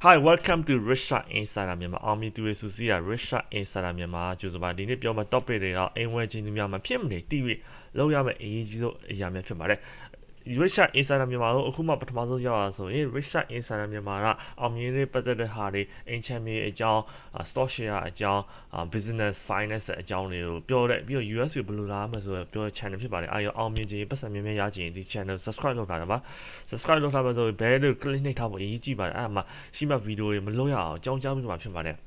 Hi welcome to Richard Insider မြန်မာအောင်မြင်သူတွေစုစည်းရ Richard Insider မြန်မာကျိုးစပါဒီနေ့ပြောမယ့် topic တွေကအိမ်ဝယ်ခြင်းများမဖြစ်မနေတည်၍လောက်ရမယ့်အရေးကြီးဆုံးအရာများဖြစ်ပါတယ် Richard Insider မြန်မာတို့အခုမှပထမဆုံးရောက်လာဆိုရင် Richard Insider မြန်မာကအောင်မြင်ရေးပတ်သက်တဲ့ဟာတွေ income တွေအကြောင်း stock share အကြောင်း business finance အကြောင်းတွေကိုပြောတဲ့ပြီးတော့ US ကိုဘယ်လိုလာမှာဆိုတော့ပြောတဲ့ channel ဖြစ်ပါတယ်အဲရောအောင်မြင်ခြင်းပတ်စံများများရခြင်းဒီ channel subscribe လုပ်ထားတာပါ subscribe လုပ်ထားပါဆိုရင်ဘယ်လို click နှိပ်ထားဖို့အရေးကြီးပါတယ်အဲမှာရှိမှ video တွေမလွတ်ရအောင်ကြောင်းကြောင်းပြီးမှဖြစ်ပါတယ်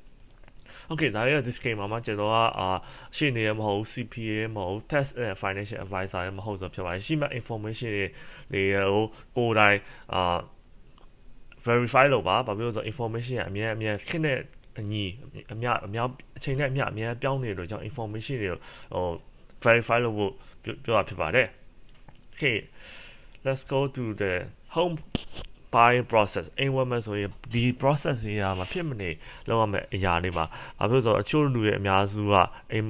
Okay ဒါတွေက disclaimer မှာကျွန်တော်ကအာရှေ့နေရမဟုတ် CPA မဟုတ် tax and financial advisor မဟုတ်ဆိုဖြစ်ပါတယ်ရှိမှ information တွေဟိုကိုယ်တိုင်အာ verify လုပ်ပါဘာဖြစ်လို့ဆို information ကအများအများခက်တဲ့အညီအများအများအချိန်နဲ့အများအများပြောင်းနေလို့ကြောင့် information တွေကိုဟို verify လုပ်ဖို့ပြောတာဖြစ်ပါတယ် Okay let's go to the home buying process အိမ်ဝယ်မယ်ဆိုရင်ဒီ process တွေကမဖြစ်မနေလုပ်ရမယ့်အရာတွေပါဘာဖြစ်လို့ဆိုတော့အချို့လူတွေအများစုကအိမ်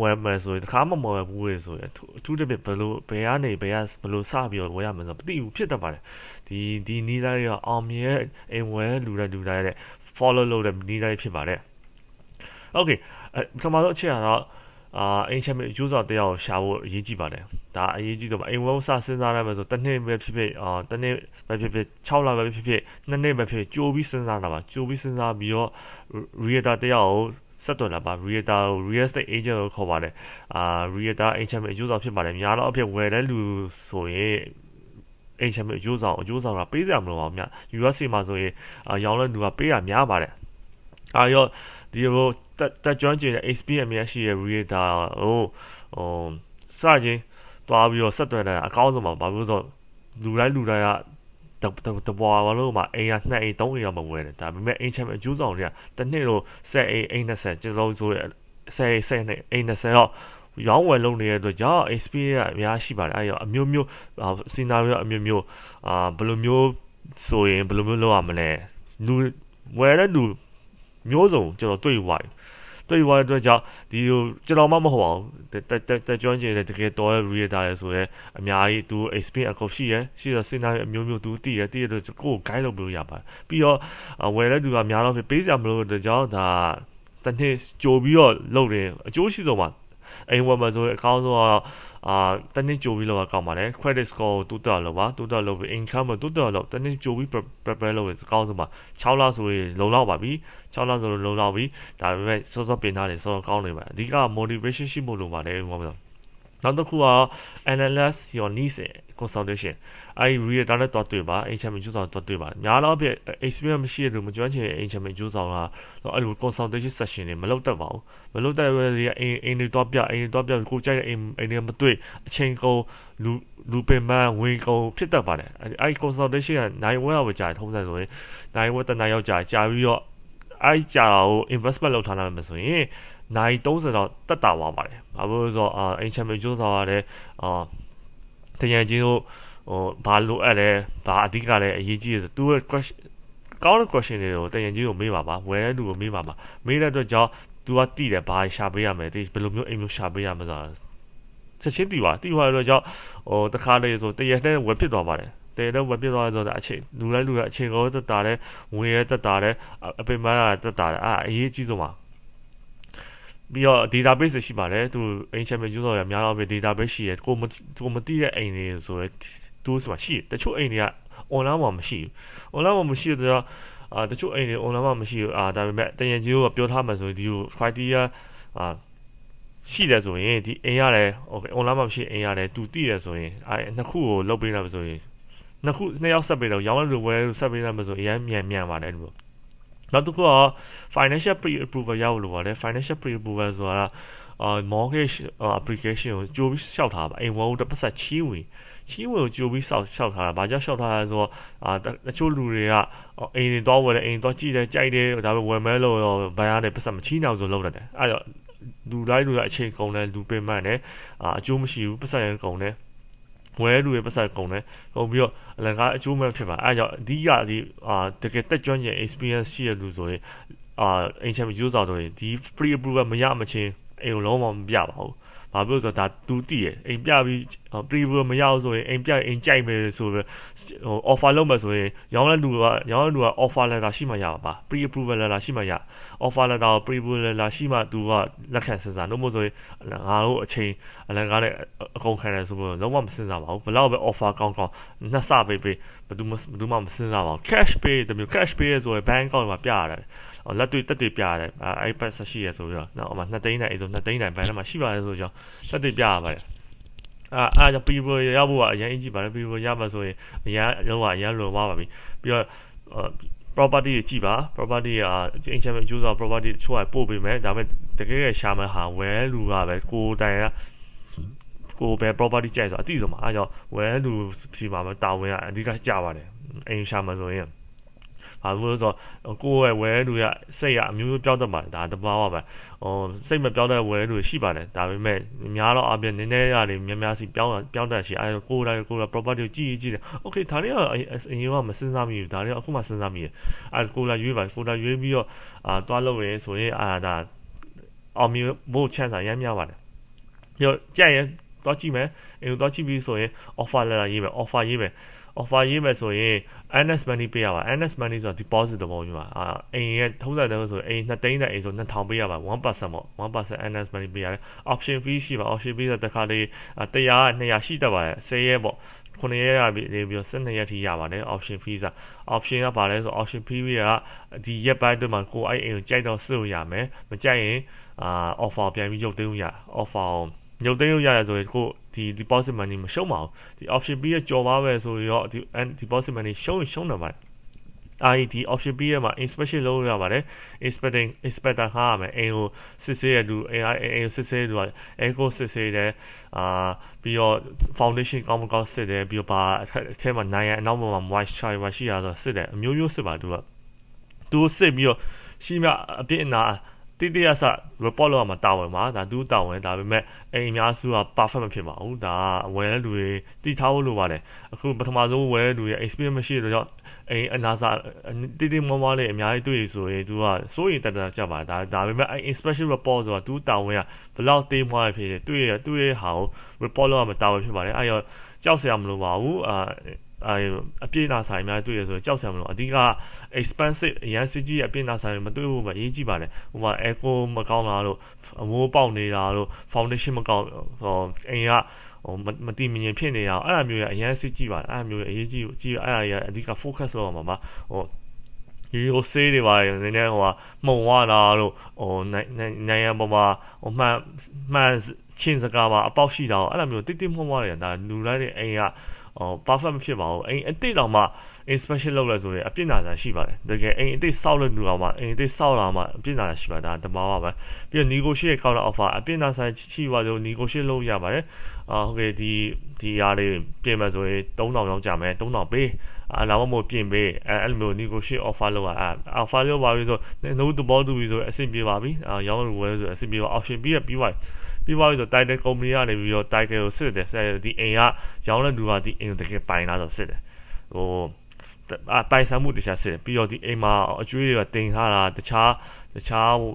ဝယ်မယ်ဆိုရင်တခါမှမဝယ်ဘူးလေဆိုရင်အထူးတစ်ပြစ်ဘယ်လိုဘယ်ကနေဘယ်ကဘယ်လိုစပြီးတော့ဝယ်ရမယ်ဆိုတော့မသိဘူးဖြစ်တတ်ပါတယ်ဒီဒီနည်းသားတွေကအောင်မြဲအိမ်ဝယ်လူတိုင်းလူတိုင်းတဲ့ follow လုပ်တဲ့နည်းသားတွေဖြစ်ပါတယ် okay ပထမဆုံးအချက်ကတော့အာ enchantment user တယောက်ရှာဖို့အရေးကြီးပါတယ်ဒါအရေးကြီးဆုံးပါအိမ်ဝဲဥစားစဉ်းစားရမယ်ဆိုတစ်နှစ်ပဲဖြစ်ဖြစ်အာတစ်နှစ်ပဲဖြစ်ဖြစ်6လပဲဖြစ်ဖြစ်နှစ်နှစ်ပဲဖြစ်ဖြစ်ကြိုးပြီးစဉ်းစားတာပါကြိုးပြီးစဉ်းစားပြီးတော့ reader တယောက်ကိုဆက်သွယ်လာပါ reader ကို real estate agent လို့ခေါ်ပါတယ်အာ reader enchantment user ဖြစ်ပါတယ်များတော့အဖြစ်ဝယ်တဲ့လူဆိုရင်အိမ်ချမ်းအကျိုးဆောင်အကျိုးဆောင်တာပေးစရာမလိုပါဘူးမြ USA မှာဆိုရင်ရောင်းတဲ့လူကပေးတာများပါတယ်အာရောဒီလိုတက်တက်ကျွမ်းကျင်တဲ့ experience များရှိတဲ့ reader ဟိုဟိုစချင်းသွားပြီးတော့ဆက်သွယ်တာအကောင်းဆုံးပါဘာလို့ဆိုလူတိုင်းလူတိုင်းကတတပွားလို့မှအိမ်က2အိမ်3အိမ်တော့မဝယ်နဲ့ဒါပေမဲ့အိမ်ချမ်းအကျိုးဆောင်တွေကတစ်နှစ်လို့ဆက်အိမ်အိမ်20ကျွန်တော်ဆိုရဆက်ဆက်နဲ့အိမ်20တော့ရောင်းဝယ်လုပ်နေတဲ့အတွက်ကြောင့် experience အများရှိပါတယ်အဲ့တော့အမျိုးမျိုးစဉ်းစားပြီးတော့အမျိုးမျိုးအာဘယ်လိုမျိုးဆိုရင်ဘယ်လိုမျိုးလုပ်ရမလဲလူဝယ်တဲ့လူမျိုးစုံကျွန်တော်တွေ့ပါတယ်တွေ့ရတဲ့အတွက်ကြောင့်ဒီဟိုကျွန်တော်မှမဟုတ်ပါဘူးတက်တက်တက်ကျွမ်းကျင်တဲ့တကယ်တော် reader ရယ်ဆိုရဲအများကြီးသူ experience အကုန်ရှိရယ်ရှိတော့စဉ်းစားအမျိုးမျိုးသူတည်ရယ်တည်ရတော့ကိုယ် guide လုပ်လို့ရပါတယ်ပြီးတော့ဝယ်တဲ့သူကများတော့ပေးစရာမလိုတဲ့ကြောင့်ဒါတစ်နှစ်ကြိုပြီးတော့လုပ်တယ်အကျိုးရှိဆုံးပါအိမ်ဝယ်မှာဆိုရင်အကောင်းဆုံးကတော့အာတနည်းကြိုပြီးလောက်ကကောင်းပါတယ် credit score ကိုတူးတက်လောက်ပါတူးတက်လောက်ပြီး income ကိုတူးတက်လောက်တနည်းကြိုပြီး prepare လုပ်ရင်ကောင်းဆုံးပါ6လဆိုရင်လုံလောက်ပါပြီ6လဆိုလုံလောက်ပြီဒါပေမဲ့စောစောပင်ထားတယ်စောစောကောင်းနေပါအဓိက motivation ရှိဖို့လိုပါတယ်ဘာလို့နောက်တစ်ခုက analyze your needs consultation အဲဒီ real data တော့တွေ့ပါ HMI ကျိုးဆောင်တော့တွေ့ပါများတော့ပြ experience မရှိတဲ့လူမကျွမ်းကျင်တဲ့ HMI ကျိုးဆောင်ကတော့အဲ့လို consultation session တွေမလုပ်တတ်ပါဘူးမလုပ်တတ်ဘဲဒီအိမ်အိမ်တွေတော့ပြအိမ်တွေတော့ပြကိုကြိုက်တဲ့အိမ်အိမ်တွေမတွေ့အချိန်ကုန်လူလူပင်မဝင်ကုန်ဖြစ်တတ်ပါတယ်အဲဒီ consultation ကနိုင်ဝဲတော့ကြာထုံးစံဆိုရင်နိုင်ဝဲတနာရောက်ကြာကြာပြီးတော့အဲ့ကြာကို investment လုပ်ထားနိုင်မှာဆိုရင်နိုင်30တော့တက်တာပါပါတယ်ဘာလို့လဲဆိုတော့အိမ်ချမ်ပီယံကျိုးဆောင်ရတဲ့အာတရန်ချင်းတို့ဟိုဘာလိုအပ်လဲဘာအဓိကလဲအရေးကြီးလဲဆို तू question ကောင်းတဲ့ question တွေကိုတရင်ကြီးကိုမေးပါပါဝယ်တဲ့လူကိုမေးပါပါမေးတဲ့အတွက်ကြောင့် तू ကတိတယ်ဘာရှာပေးရမလဲတိဘယ်လိုမျိုးအိမ်မျိုးရှာပေးရမလဲဆိုတာချက်ချင်းတီပါတီပါတော့ကြောင့်ဟိုတခါလေဆိုတရက်နဲ့ဝယ်ဖြစ်သွားပါတယ်တရက်နဲ့ဝယ်ဖြစ်သွားဆိုတော့အချိန်လူလိုက်လူလိုက်အချိန်ကောတက်တာတယ်ဝင်ရတက်တာတယ်အပင်မရတက်တာတယ်အာအရေးကြီးဆုံးပါပြီးတော့ database ရှိပါတယ်သူ ancient user တွေအများတော့ပဲ database ရှိရယ်ကိုမကိုမသိတဲ့အိမ်တွေဆိုရယ် stores မှာရှိတယ်တချို့အိမ်တွေက online မှာမရှိဘူး online မှာမရှိတော့အာတချို့အိမ်တွေ online မှာမရှိဘူးအာဒါပေမဲ့တရင်ကြီးကပြောထားမှဆိုရင်ဒီလို criteria အာရှိတယ်ဆိုရင်ဒီအိမ်ရတယ်โอเค online မှာမရှိအိမ်ရတယ်သူတိတယ်ဆိုရင်အဲနှစ်ခုကိုလုတ်ပေးလိုက်မှဆိုရင်နှစ်ခုနှစ်ယောက်ဆက်ပေးတော့ရောင်းလို့ဝယ်လို့ဆက်ပေးလိုက်မှဆိုအရင်မြန်မြန်ပါတယ်လို့နောက်တစ်ခုက financial pre approval ရဖို့လိုပါတယ် financial pre approval ဆိုတာအာ mortgage application ကိုကြိုပြီးလျှောက်ထားပါအိမ်ဝယ်ဖို့တပတ်ဆက်ချီးဝင်ချီးဝင်ကိုကြိုပြီးလျှောက်လျှောက်ထားတာဘာကြောင့်လျှောက်ထားလဲဆိုတော့အာတချို့လူတွေကအိမ်တွေတော့ဝယ်တယ်အိမ်တော့ကြည့်တယ်ကြိုက်တယ်ဒါပေမဲ့ဝယ်မဲလို့တော့ဘိုင်ယာနဲ့ပတ်ဆက်မချီးနိုင်အောင်လုပ်တတ်တယ်အဲ့တော့လူတိုင်းလူတိုင်းအချိန်ကုန်တယ်လူပင်ပန်းတယ်အာအကျိုးမရှိဘူးပတ်ဆက်ရင်ကုန်တယ်ဝဲလူရဲ့ပတ်ဆက်ကုန်တယ်ဟုတ်ပြီးတော့အလကားအကျိုးမဲ့ဖြစ်ပါအဲကြောင့်ဒီရဒီအာတကယ်တက်ကြွကျင် experience ရှိတဲ့လူဆိုရင်အာအိမ်ချမ်းမကျိုးစားတော့ရင်ဒီ free approval မရမချင်းအိမ်ကိုလုံးဝမပြပါဘူး။ဘာဖြစ်လို့ဆိုတော့ဒါတူးတည်ရယ်အိမ်ပြပြီး preview မရအောင်ဆိုရင်အိမ်ပြအိမ်ကြိုက်မယ်ဆိုပြီးဟို offer လုပ်မယ်ဆိုရင်ရောင်းတဲ့လူကရောင်းတဲ့လူက offer letter ရှိမှရပါ pre approval letter ရှိမှရ offer letter ကို pre approval letter ရှိမှသူကလက်ခံစဉ်းစားလို့မဟုတ်ဆိုရင်ငါတို့အချိန်အလကားနဲ့အကုန်ခံတယ်ဆိုလို့လုံးဝမစဉ်းစားပါဘူးဘလောက်ပဲ offer ကောင်းကောင်းနှစ်ဆပဲပေးဘယ်သူမှဘယ်သူမှမစဉ်းစားပါဘူး cash pay တမျိုး cash pay ဆိုရင် bank account မှာပြရတယ်လက်တွေ့တက်တွေပြရတယ်အဲ iPad ဆက်ရှိရဆိုပြီးတော့နော်အမှ2သိန်းတိုင်းအဲဆို2သိန်းတိုင်းဘန်ထဲမှာရှိပါတယ်ဆိုကြောင်းတက်တွေပြရပါတယ်အာအားကြောင့် people ရဖို့ကအရင်အကြီးပါတယ် people ရမှာဆိုရင်အရင်လုံးဝအရင်လွန်သွားပါပြီပြီးတော့ property တွေကြည့်ပါ property က enchantment အကျိုးဆောင် property တချို့ကပို့ပေးမယ်ဒါပေမဲ့တကယ်ရရှာမယ်ဟာ well လူကပဲကိုတိုင်ကကိုပဲ property ကြိုက်ဆိုအတိဆုံးပါအဲကြောင့် well လူစီမှာမတာဝန်ကအဓိကကြပါတယ်အိမ်ရှာမယ်ဆိုရင်ဘာလို့လဲဆိုတော့ကိုယ့်ရဲ့ဝဲလူရစိတ်ရအမျိုးမျိုးပြောက်တတ်ပါတယ်ဒါတဘာဝပဲဟိုစိတ်မပြောက်တဲ့ဝဲလူရှိပါတယ်ဒါပေမဲ့များတော့အပြင်နည်းနည်းရတယ်များများစီပြောင်းပြောင်းတတ်ရှိအဲကိုယ်တိုင်းကိုယ်က property ကိုကြည့်ကြည့်တယ် okay ဒါတွေကအရင်ကမစဉ်းစားမိဘူးဒါတွေကအခုမှစဉ်းစားမိတယ်အဲကိုယ်လာရွေးပါကိုယ်လာရွေးပြီးတော့အာတွားလုပ်ရဲဆိုရင်အာဒါအောင်မျိုးဘို့ chance ရမ်းများပါတယ်ပြီးတော့ကြက်ရင်တော့ကြည့်မယ်အရင်တော့ကြည့်ပြီးဆိုရင် offer letter ရေးမယ် offer ရေးမယ် offer ရေးမယ်ဆိုရင် NS money ပေးရပါ NS money ဆိုတာ deposit သဘောမျိုးပါအာအိမ်ရဲ့ထုံးစံတည်းဆိုအိမ်2သိန်းတဲ့အိမ်ဆို2000ပေးရပါ1%ပေါ့1% NS money ပေးရတယ် option fee ရှိပါ option fee ဆိုတခါလေး100 200ရှိတတ်ပါတယ်10ရက်ပေါ့9ရက်ရပြီနေပြီးတော့12ရက်ထိရပါတယ် option fee စာ option ကပါလဲဆို option fee ကဒီရက်ပိုင်းအတွင်းမှာကိုယ်အဲ့အိမ်ကိုကြိုက်တော့စစ်လို့ရမယ်မကြိုက်ရင်အာ offer ပြန်ပြီးရုပ်သိမ်းလို့ရ offer ညုတ်သိမ်းလို့ရရဆိုရင်ကိုဒီ deposit money မရှုံးပါဘူးဒီ option B ရဲ့ကြော်ပါပဲဆိုရင်တော့ဒီ deposit money ရှုံးရှုံးတယ်ပါအဲဒီ option B ရဲ့မှာ inspection လုပ်ရပါတယ် inspecting inspector ဟာမယ်အိမ်ကိုစစ်ဆေးရတူအိမ်အိမ်စစ်ဆေးတူအိမ်ကိုစစ်ဆေးတယ်အာပြီးတော့ foundation ကောင်းမကောင်းစစ်တယ်ပြီးတော့ဘာအထက်မှာနိုင်ရအနောက်မှာ moisture ရှိရဆိုစစ်တယ်အမျိုးမျိုးစစ်ပါသူကသူစစ်ပြီးတော့ရှိမှအပြစ်အနာတိတိယဆ report လောက်မှာတာဝန်ပါဒါသူတာဝန်ဒါပေမဲ့အိမ်အများစုက perfect မဖြစ်ပါဘူးဒါဝယ်လူတွေတိထားဖို့လိုပါတယ်အခုပထမဆုံးဝယ်လူတွေ experience မရှိတော့ကြောင့်အိမ်အနာစာတိတိမွားမွားလေးအများကြီးတွေ့ရဆိုရင်သူကစိုးရိမ်တတကြပါဒါဒါပေမဲ့အိမ် inspection report ဆိုတာသူတာဝန်ကဘလောက်တေးမွားဖြစ်ဖြစ်တွေ့ရတွေ့ရဟာကို report လောက်မှာတာဝန်ဖြစ်ပါတယ်အဲ့တော့ကြောက်စရာမလိုပါဘူးအာအဲအပြည့်နာဆိုင်များတွေ့ရဆိုကြောက်ဆံမလို့အဓိက expensive အရန်စီကြီးအပြည့်နာဆိုင်မတွေ့ဘူးမအရေးကြီးပါတယ်ဟိုမှာ echo မကောင်းတာတို့အမိုးပေါက်နေတာတို့ foundation မကောင်းဟိုအိမ်ကဟိုမတိမငင်ဖြစ်နေရအောင်အဲ့ဒါမျိုးရအရန်စီကြီးပါတယ်အဲ့ဒါမျိုးရအရေးကြီးကြီးအဲ့ဒါတွေကအဓိက focus လုပ်အောင်ပါဟိုရေဟိုဆေးတွေပါနည်းနည်းဟိုဟာမှုံဝတာတို့ဟိုနိုင်ရန်ပေါ်မှာဟိုမှန်မှန်ချင်းစကားပါအပေါက်ရှိတာအဲ့လိုမျိုးတိတိမှုံဝတွေဒါလူလိုက်တဲ့အိမ်ကဟို perfect မဖြစ်ပါဘူးအိမ်အစ်စ်တောင်မှ inspection လုပ်လဲဆိုရင်အပြစ်နာစာရှိပါတယ်တကယ်အိမ်အစ်စ်စောက်လို့လူအောင်မှအိမ်အစ်စ်စောက်လာမှအပြစ်နာစာရှိပါတယ်ဒါဓမ္မပါပဲပြီးတော့ negotiate counter offer အပြစ်နာစာရှိပါလို့ negotiate လုပ်ရပါတယ်အာဟုတ်ကဲ့ဒီဒီဟာလေးပြင်မယ်ဆိုရင်3000လောက်ကြမယ်3000ပေးအာလာမမို့ပြင်ပေးအဲအဲ့လိုမျိုး negotiate offer လောက်อ่ะ offer လောက်ပါပြီဆို no to ball to ပြီဆိုအဆင်ပြေပါပြီအာရောင်းလို့ဝယ်ဆိုအဆင်ပြေပါ option ပြီးရပြီးပါပြီပြီးသွားပြီဆို title company ကနေပြီးတော့ title ကိုစစ်တယ်ဆက်ဒီအိမ်ကရောင်းတဲ့လူကဒီအိမ်ကိုတကယ်ပိုင်လားဆိုစစ်တယ်ဟိုအပိုင်ဆံမှုတခြားစစ်တယ်ပြီးတော့ဒီအိမ်မှာအကျွေးတွေကတင်ထားတာတခြားတခြားဟို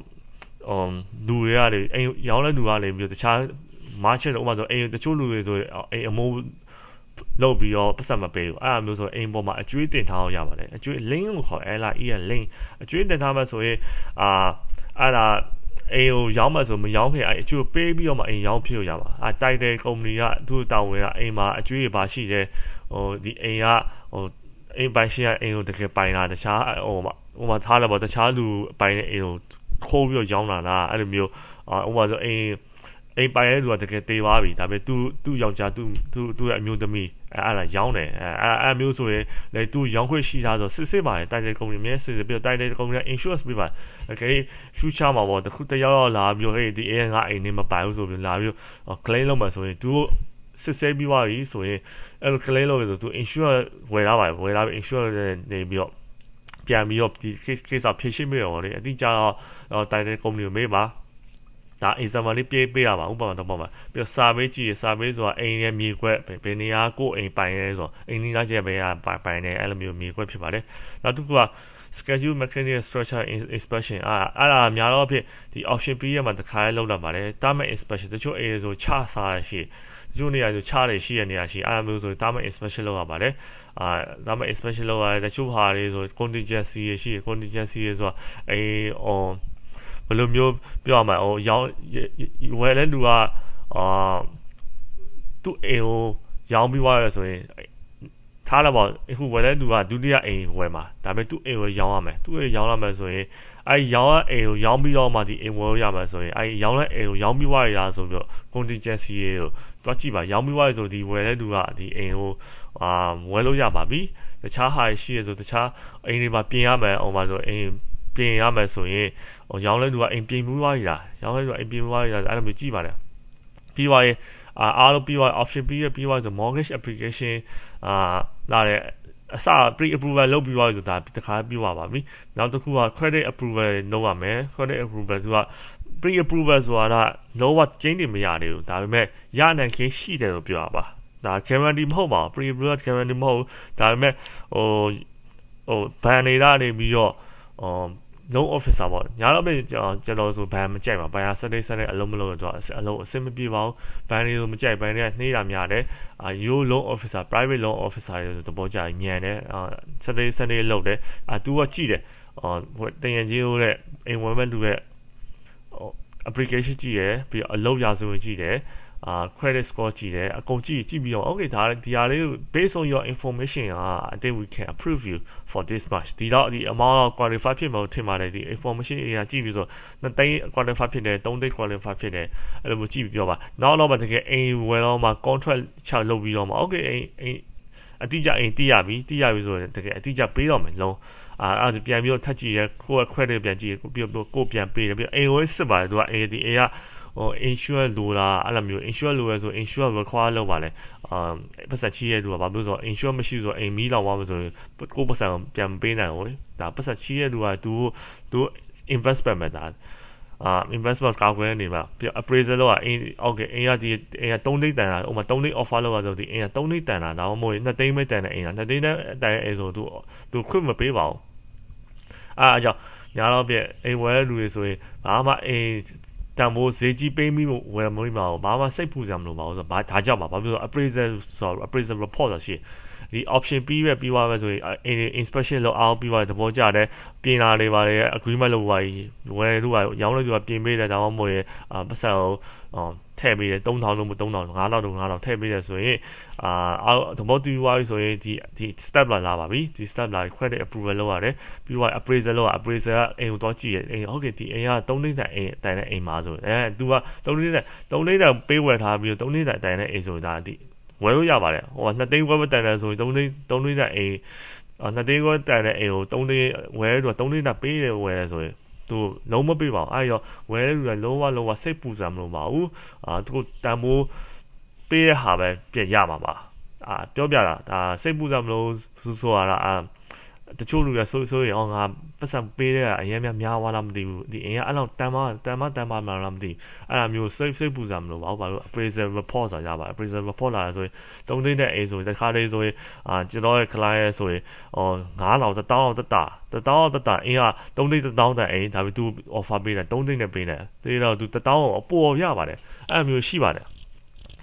um လူတွေကလေအိမ်ရောင်းတဲ့လူကလေပြီးတော့တခြား market ဥပမာဆိုအိမ်တချို့လူတွေဆိုအိမ်အမိုးလောက်ပြီးတော့ပတ်စံမပေးဘူးအဲ့လိုမျိုးဆိုအိမ်ပေါ်မှာအကျွေးတင်ထားအောင်ရပါတယ်အကျွေး link ကိုခေါ် LIE ရဲ့ link အကျွေးတင်ထားမှဆိုရင်အာအဲ့ဒါအိမ်ကိုရောင်းမှဆိုမရောင်းခင်အဲ့အကျိုးပေးပြီးတော့မှအိမ်ရောင်းဖြစ်ရပါအဲ title company ကသူ့တာဝန်ကအိမ်မှာအကျွေးပါရှိတယ်ဟိုဒီအိမ်ကဟိုအိမ်ပိုင်ရှင်ကအိမ်ကိုတကယ်ပိုင်တာတခြားဟိုမှာဟိုမှာထားလာပေါ့တခြားလူပိုင်တဲ့အိမ်ကိုခိုးပြီးတော့ရောင်းလာတာအဲ့လိုမျိုးဟိုမှာဆိုအိမ်အိမ်ပိုင်တဲ့လူကတကယ်တေးပါပြီဒါပေမဲ့သူ့သူ့ယောက်ျားသူ့သူ့သူ့ရဲ့အမျိုးသမီးအဲ့ဒါရောင်းတယ်အဲ့အဲ့မျိုးဆိုရင်လေသူရောင်းခွင့်ရှိတာဆိုစစ်စစ်ပါတယ်တိုင်တယ်ကုမ္ပဏီမြဲစစ်စစ်ပြီးတော့တိုင်တယ်ကုမ္ပဏီက insurance ပေးပါတယ်အကယ် future မှာပေါ့တခုတယောက်ယောက်လာပြီးဟဲ့ဒီ AI ငါအိမ်နေမပိုင်ဘူးဆိုပြီးလာပြီး claim လုပ်မှဆိုရင်သူစစ်ဆေးပြီးသွားပြီဆိုရင်အဲ့လို claim လုပ်ရဆိုသူ insurance ဝယ်ထားပါတယ်ဝယ်ထားပြီး insurance နေပြီးတော့ပြန်ပြီးတော့ဒီ case case ဖြေရှင်းပေးရောလေအတိအကျတော့တိုင်တယ်ကုမ္ပဏီကိုမေးပါဒါ example လေးပြေးပေးရပါဥပမာတော့ပေါ့မှာပြီးတော့ survey ကြည့်ရ survey ဆိုတာအိမ်ရဲ့မြေခွက်ဘယ်နေရာကိုအိမ်ပိုင်ရဲဆိုတော့အိမ်နေရာကျဘယ်ဟာပိုင်နေအဲ့လိုမျိုးမြေခွက်ဖြစ်ပါတယ်နောက်တစ်ခုက schedule mechanical structure inspection အာအဲ့ဒါများတော့ဖြစ်ဒီ option ပြီးရမှာတခါလေးလောက်လာပါတယ် tarmac inspection တချို့ area ဆိုချစားရရှိတချို့နေရာဆိုချတယ်ရှိရနေရာရှိအဲ့လိုမျိုးဆို tarmac inspection လောက်ရပါတယ်အာ tarmac inspection လောက်ရတယ်တချို့ဟာတွေဆို contingency ရှိ contingency ဆိုတာအဲ on ဘယ်လိုမျိုးပြောရမလဲဟိုရောင်းဝယ်လဲလူကအာသူ့အိမ်ကိုရောင်းပြီးသွားရဆိုရင်ထားတော့ပေါ့အခုဝယ်လဲလူကဒုတိယအိမ်ဝယ်မှာဒါပေမဲ့သူ့အိမ်ကိုရောင်းရမယ်သူ့အိမ်ရောင်းရမယ်ဆိုရင်အဲရောင်းရအိမ်ကိုရောင်းပြီးတော့မှဒီအိမ်ဝယ်ရမယ်ဆိုရင်အဲရောင်းရအိမ်ကိုရောင်းပြီးသွားရဆိုပြီးတော့ contingency ကိုတွားကြည့်ပါရောင်းပြီးသွားရဆိုဒီဝယ်လဲလူကဒီအိမ်ကိုအာဝယ်လို့ရပါပြီတခြားဟာရှိရဆိုတခြားအိမ်တွေမှာပြင်ရမယ်အောင်ပါဆိုအိမ်ပြင်ရမယ်ဆိုရင်ဟိုရောင်းလဲသူကအိမ်ပြင်မှုသွားရတာရောင်းလဲသူကအိမ်ပြင်မှုသွားရတာအဲ့လိုမျိုးကြည့်ပါတယ်ပြီးသွားရင်အာအားလုံးပြီးသွား option ပြီးရပြီးသွားဆို mortgage application အာလာတဲ့အစ pre approval လုပ်ပြီးသွားဆိုဒါတခါပြီးသွားပါပြီနောက်တစ်ခုက credit approval လုပ်ရမယ် credit approval သူက pre approval ဆိုတာက lower change တွေမရသေးဘူးဒါပေမဲ့ရနိုင်ခြင်းရှိတယ်လို့ပြောရပါဒါ guarantee မဟုတ်ပါဘူး pre approval guarantee မဟုတ်ဒါပေမဲ့ဟိုဟိုဘန်နေရနေပြီးတော့ဟို loan officer ပေါ့ညာတော့ပဲကျွန်တော်ဆိုဘန်မကြိုက်ပါဘန်ကစတိတ်စတိတ်အလုံးမလုံးတော့အလုံးအစင်မပြေပါဘူးဘန်တွေကိုမကြိုက်ဘန်တွေကနှေးတာများတယ်အာ you loan officer private loan officer တွေဆိုသဘောကျညံတယ်အာစတိတ်စတိတ်လုပ်တယ်အာ तू ကကြည့်တယ်အော်ဟိုတယန်ကြီးဟိုတဲ့အိမ်ဝင်မဲ့လူရဲ့ application ကြည့်ရယ်ပြီးအလုပ်ရာဇဝင်ကြည့်တယ်အာ credit score ကြည့်တယ်အကုန်ကြည့်ကြည့်ပြီးတော့ okay ဒါဒီဟာလေး based on your information อ่ะ I think we can approve you for this much ဒီတော့ဒီ amount qualify ဖြစ်မှာထင်ပါတယ်ဒီ information area ကြည့်ပြီးဆို2သိန်း qualify ဖြစ်တယ်3သိန်း qualify ဖြစ်တယ်အဲ့လိုမျိုးကြည့်ပြီးပြောပါနောက်တော့မှတကယ်အိမ်ဝယ်တော့မှ contract ချလုပ်ပြီးတော့မှ okay အိမ်အိမ်အတိအကျအိမ်တိရပြီတိရပြီဆိုရင်တကယ်အတိအကျပေးတော့မယ်လုံးအာအဲ့ပြန်ပြီးတော့ထပ်ကြည့်ရကိုယ့် credit ပြန်ကြည့်ကိုပြန်ကိုပြန်ပေးတယ်ပြီးအိမ်ဝယ်စစ်ပါတယ်သူကအေးဒီအေးကဟို insure လိုတာအဲ့လိုမျိုး insure လိုရဆို insure require လောက်ပါလဲအာပတ်စံချီးရလူကဘာလို့ဆိုတော့ insure မရှိဆိုအိမ်မီးလောက်ပါမဆိုကိုပတ်စံပြန်ပေးနိုင်ဘူးလေဒါပတ်စံချီးရလူကသူသူ invest ပဲမဲ့တာအာ investment ကောက်ွယ်နေမှာပြ appraisal လောက်ကအိမ် okay အိမ်ကဒီအိမ်က3သိန်းတန်တာဥမာ3သိန်း offer လောက်ပါဆိုဒီအိမ်က3သိန်းတန်တာဒါမှမဟုတ်2သိန်းပဲတန်တဲ့အိမ်က2သိန်းနဲ့တန်တဲ့အိမ်ဆိုသူသူ quit မပေးပါဘူးအာအကြောင်းညာတော့ပြအိမ်ဝဲလူတွေဆိုရင်ဘာမှအိမ်တန်ဖိုးဈေးကြီးပေးမိမှုဝယ်မမိမှာဘာမှစိတ်ပူစရာမလိုပါဘူးဆိုတော့ဒါကြောင့်ပါဘာဖြစ်လို့ appraisal ဆိုတော့ appraisal report ဆိုရှိဒီ option ပြီးရပြီးသွားမယ်ဆိုရင် inspection လောက်အောင်ပြီးသွားတဲ့သဘောကျတယ်ပြင်လာတွေပါတယ် agreement လောက်ပါကြီးဝယ်လို့ပါရောင်းလို့ပြောပြင်ပေးတယ်ဒါမှမဟုတ်ရပတ်စံဟိုထည့်ပေးတယ်3000လို့မ3000လို့5000လို့5000ထည့်ပေးတယ်ဆိုရင်အာအောက်သဘောတူသွားပြီဆိုရင်ဒီဒီ step လာလာပါပြီဒီ step လာ credit approval လုပ်ရတယ်ပြီးတော့ appraisal လုပ်ရ appraisal ကအိမ်ကိုသွားကြည့်ရအိမ်ဟုတ်ကဲ့ဒီအိမ်က3သိန်းတန်အိမ်အတိုင်းနဲ့အိမ်ပါဆိုအဲ तू က3သိန်းတန်3သိန်းတန်ပေးဝယ်ထားပြီးတော့3သိန်းတန်အတိုင်းနဲ့အိမ်ဆိုတာဒီဝယ်လို့ရပါတယ်ဟိုက2သိန်းဝယ်မတန်တယ်ဆိုရင်3သိန်း3သိန်းတန်အိမ်အနှစ်သိန်းကိုတန်တဲ့အိမ်ကို3သိန်းဝယ်တော့3သိန်းတန်ပေးတယ်ဝယ်တယ်ဆိုရင်သူလုံးမပေးပါဘူးအဲ့တော့ဝဲလူကလုံးဝလုံးဝစိတ်ပူစရာမလိုပါဘူးအာသူတန်ဖိုးပေးရဟာပဲပြင်ရမှာပါအာပြောပြတာဒါစိတ်ပူစရာမလိုဆိုဆိုရတာအာတချို့လူကဆိုဆိုရင်ဟောငါပတ်စံပေးတဲ့အရင်များများွားလားမသိဘူးဒီအရင်အဲ့လောက်တန်မတန်မတန်မမှလားမသိအဲ့လိုမျိုးစိတ်စိတ်ပူစားမလို့ဘာလို့ဘာလို့ appraisal report ဆိုတာရပါတယ် appraisal report လာဆိုရင်တုံးသိတဲ့အေးဆိုရင်တစ်ခါလေးဆိုရင်အာကျွန်တော်ရဲ့ client ရဲ့ဆိုရင်ဟော9လောက်1000လောက်တက်တာ1000လောက်တက်တာအင်းက3သိ1000တက်အင်းဒါပေမဲ့ तू offer ပေးတယ်3သိနဲ့ပေးတယ်သိတော့ तू 1000အပေါ်ရပါတယ်အဲ့လိုမျိုးရှိပါတယ်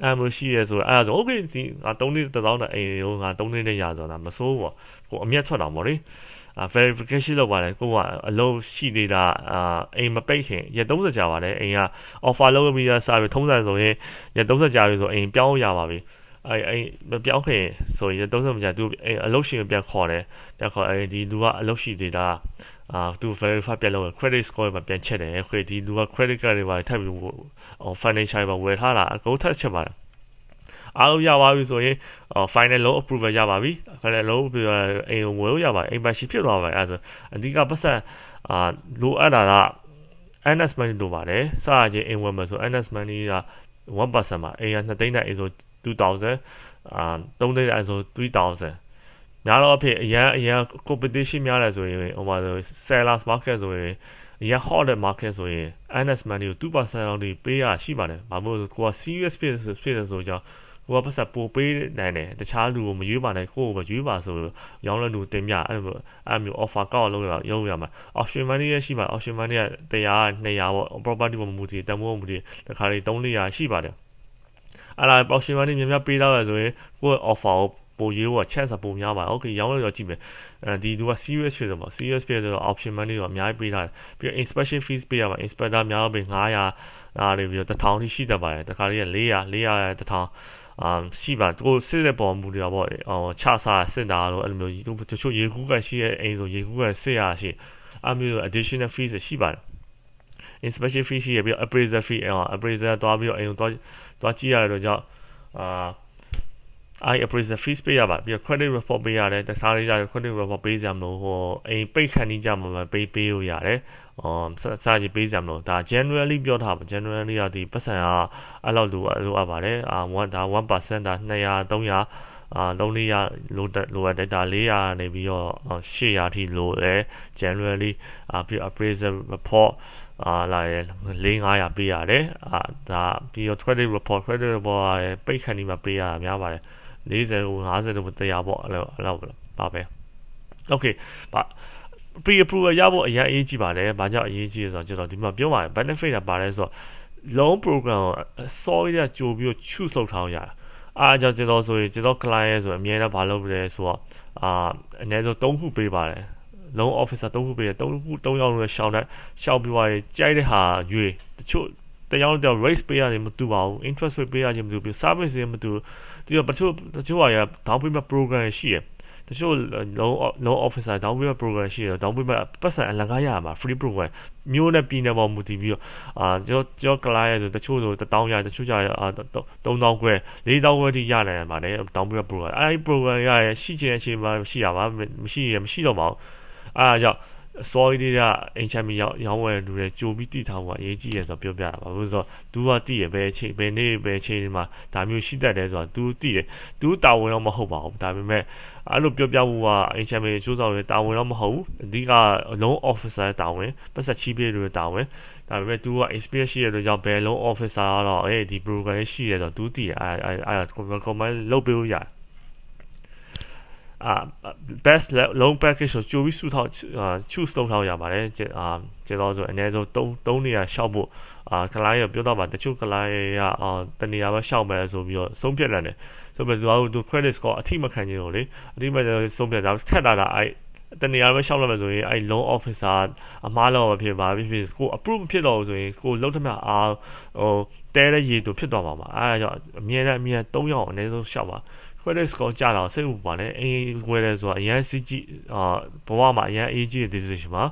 အမ်မရှိရဲဆိုတော့အဲ့ဒါဆို okay ဒီငါ3နေ့1000နဲ့အိမ်ရောငါ3နေ့နဲ့ရဆိုတာမစိုးဘူးပေါ့ဟိုအမျက်ထွက်တာပေါ့လေ verification လုပ်ပါတယ်ကိုကအလုံးရှိနေတာအာအိမ်မပိတ်ခင်ရက်30ကြာပါတယ်အိမ်က offer လုပ်ပြီးသားစာပြီးထုံးစံဆိုရင်ရက်30ကြာပြီဆိုအိမ်ပြောင်းရပါပြီအဲအဲမပြောင်းခင်ဆိုရင်30မကြာသူအလုပ်ရှင်ပြန်ခေါ်တယ်ပြန်ခေါ်အဲဒီသူကအလုပ်ရှိသေးတာအာသူ verify ပြန်လုပ် credit score မှာပြန်ချက်တယ် credit ဒီသူက credit card တွေပါထပ်ပြီးဟို financial ပါဝယ်ထားတာအကုန်ထပ်ချက်ပါတယ်အားလုံးရပါပြီဆိုရင် final loan approval ရပါပြီ final loan approval အိမ်ဝယ်လို့ရပါတယ်အိမ်ပိုင်ရှိဖြစ်သွားပါတယ်အဲဆိုအဓိကပတ်စံအာလိုအပ်တာက NS money လိုပါတယ်စရချင်းအိမ်ဝယ်မယ်ဆို NS money က1%ပါအိမ်က2သိန်းနဲ့အိမ်ဆို2000အာ3သိန်းနဲ့အိမ်ဆို3000များတော့အဖြစ်အရန်အရန် competition များတယ်ဆိုရင်ဟိုမှာဆို sellers market ဆိုရင်အရန် hot market ဆိုရင် NS money ကို2%လောက်တွေပေးရရှိပါတယ်။ဘာလို့ကိုက serious ဖြစ်ဖြစ်ဆိုကြောင်းကိုကပတ်ဆက်ပို့ပေးနိုင်တယ်တခြားလူကိုမရွေးပါနဲ့ကိုကိုမရွေးပါဆိုရောင်းတဲ့လူတင်ပြအဲ့လိုအဲ့မျိုး offer ကောက်လုပ်ရရုံးရမှာ option money ရရှိမှာ option money က100 200ပေါ့ property ပေါ်မူတည်တန်ဖိုးမူတည်တခါလေ300ရှိပါတယ်အဲ့ဒါ option money များများပေးတော့ဆိုရင်ကိုက offer ကိုပို့ရေးဖို့ chance ပိုများပါတယ် okay ရောင်းလို့တော့ကြည့်မယ်အဲဒီသူက serious ဖြစ်တယ်ပေါ့ serious ဖြစ်တယ်ဆိုတော့ option money တော့အများကြီးပေးထားတယ်ပြီးတော့ inspection fees ပေးရမှာ inspector များတော့ပေး900ဒါတွေပြီးတော့1000ထိရှိတတ်ပါတယ်တခါလေးက400 400 1000အာရှိပါသူစစ်တဲ့ပေါ်မူတာပေါ့အော်ချစားစစ်တာတော့အဲ့လိုမျိုးသူတချို့ရေကူးကရှိရဲ့အိမ်ဆိုရေကူးကစစ်ရရှိအဲ့မျိုး additional fees ရှိပါတယ် inspection fee ရှိရပြီး appraiser fee အော် appraiser တွားပြီးတော့အိမ်ကိုတွားတွားကြည့်ရတော့ကြောင့်အာ I appraiser fees ပေးရပါပြီး credit report ပေးရတယ်တခြားလေးကြ credit report ပေးစရာမလိုဟိုအိမ်ပိတ်ခံနေကြမှာမပေးပေးလို့ရတယ်အော်စာကြီးပေးစရာမလိုဒါ generally ပြောထားပါ generally ကဒီပတ်စံကအဲ့လောက်လိုလိုအပ်ပါတယ်အာ1ဒါ1%ဒါ200 300အာလုံးလေးရလိုလိုအပ်တဲ့ဒါ400နေပြီးတော့800အထိလိုတယ် generally အာ appraisal report အာလာရ4500ပေးရတယ်အာဒါပြီးတော့ credit report credit report ရယ်ပိတ်ခဏဒီမှာပေးရတာများပါတယ်40 50 100ပေါ့အဲ့လိုအဲ့လိုပါပဲ okay ပါ pre approval ရဖို့အရင်အရေးကြီးပါတယ်။ဘာကြောင့်အရေးကြီးလဲဆိုတော့ကျွန်တော်ဒီမှာပြောပါတယ် benefit ကပါတယ်ဆိုတော့ loan program ကို sorry ကကြိုပြီး choose လုပ်ထားရတာ။အားကြောင့်ကျွန်တော်ဆိုရင်ကျွန်တော် client ဆိုအမြဲတမ်းမလုပ်ရဲဆိုတော့အာအနည်းဆုံး3ခုပေးပါတယ်။ loan officer 3ခုပေးတယ်3ခု3ယောက်လုံးရှောင်းတဲ့ရှောင်းပြီးသွားရင်ကြိုက်တဲ့ဟာရွေးတချို့တယောက်တယောက် raise ပေးရတယ်မတူပါဘူး interest rate ပေးရခြင်းမတူဘူး service တွေမတူဘူးဒီတော့တချို့တချို့ဟာရ down payment program ရှိရယ်တချို့ loan loan officer down payment program ရှိတယ် down payment ပတ်စံအလကားရမှာ free program မျိုးနဲ့ပြည်နယ်ပေါ်မူတည်ပြီးတော့အာကျွန်တော်ကျွန်တော် client ဆိုတချို့ဆို1000ရတချို့ကြရ3000ခွဲ4000ခွဲထိရနိုင်မှာလေ down payment program အဲဒီ program ရရရှိချင်တဲ့အချိန်မှာရှိရပါမရှိရမရှိတော့ပါဘူးအားကြောင့်အစောကြီးလေးကအင်ချမ်းမရောက်ရောင်းဝယ်လူတွေကြိုပြီးတည်ထားဖို့အရေးကြီးရယ်ဆိုပြောပြတာပါဘာလို့ဆိုတော့ तू ကတည်ရဘယ်ချိန်ဘယ်နေ့ဘယ်ချိန်မှာဒါမျိုးရှိတတ်တယ်ဆိုတော့ तू တည်တယ် तू တာဝန်တော့မဟုတ်ပါဘူးဒါပေမဲ့အဲ့လိုပြောပြမှုကအင်ချမ်းမချိုးဆောင်ရတာဝန်တော့မဟုတ်ဘူးအဓိက loan officer တာဝန်ပတ်သက်ချီးပေးလို့တာဝန်ဒါပေမဲ့ तू က experience ရှိရတဲ့ကြောင့်ဘယ် loan officer ကတော့အေးဒီ program ရှိရဆိုတော့ तू တည်ရအဲ့အဲ့ comment လုပ်ပေးလို့ရတယ်အာ best loan package ကိုကြိုပြီးစုထောက် choose လုပ်ထားရပါတယ်အာကျေတော့ဆိုအနည်းဆုံး3 3နေရာရှောက်ဖို့အာခလိုင်းရပြောတော့ပါတချို့ခလိုင်းရအာတနေရာပဲရှောက်မယ်ဆိုပြီးတော့ဆုံးဖြတ်တယ်ဆိုပြီးတော့သူ credit score အထိမခံချင်တော့လေအထိမခံဆုံးဖြတ်တာခက်တာကအဲ့တနေရာပဲရှောက်လိုက်မယ်ဆိုရင်အဲ loan officer အမားလောက်ပဲဖြစ်ပါဖြစ်ဖြစ်ကို approve ဖြစ်တော့ဆိုရင်ကိုလုံးထမအားဟိုတဲတဲ့ရေတူဖြစ်သွားပါမှာအဲဒါကြောင့်အမြဲတမ်းအမြဲ3ရောက်အနည်းဆုံးရှောက်ပါ credit score ကျတာစိတ်ဥပါနဲ့အင်းဝယ်တယ်ဆိုတာအရန်စီးကြည့်အာဘဝမှာအရန်အေးကြီးတဲ့ decision မှာ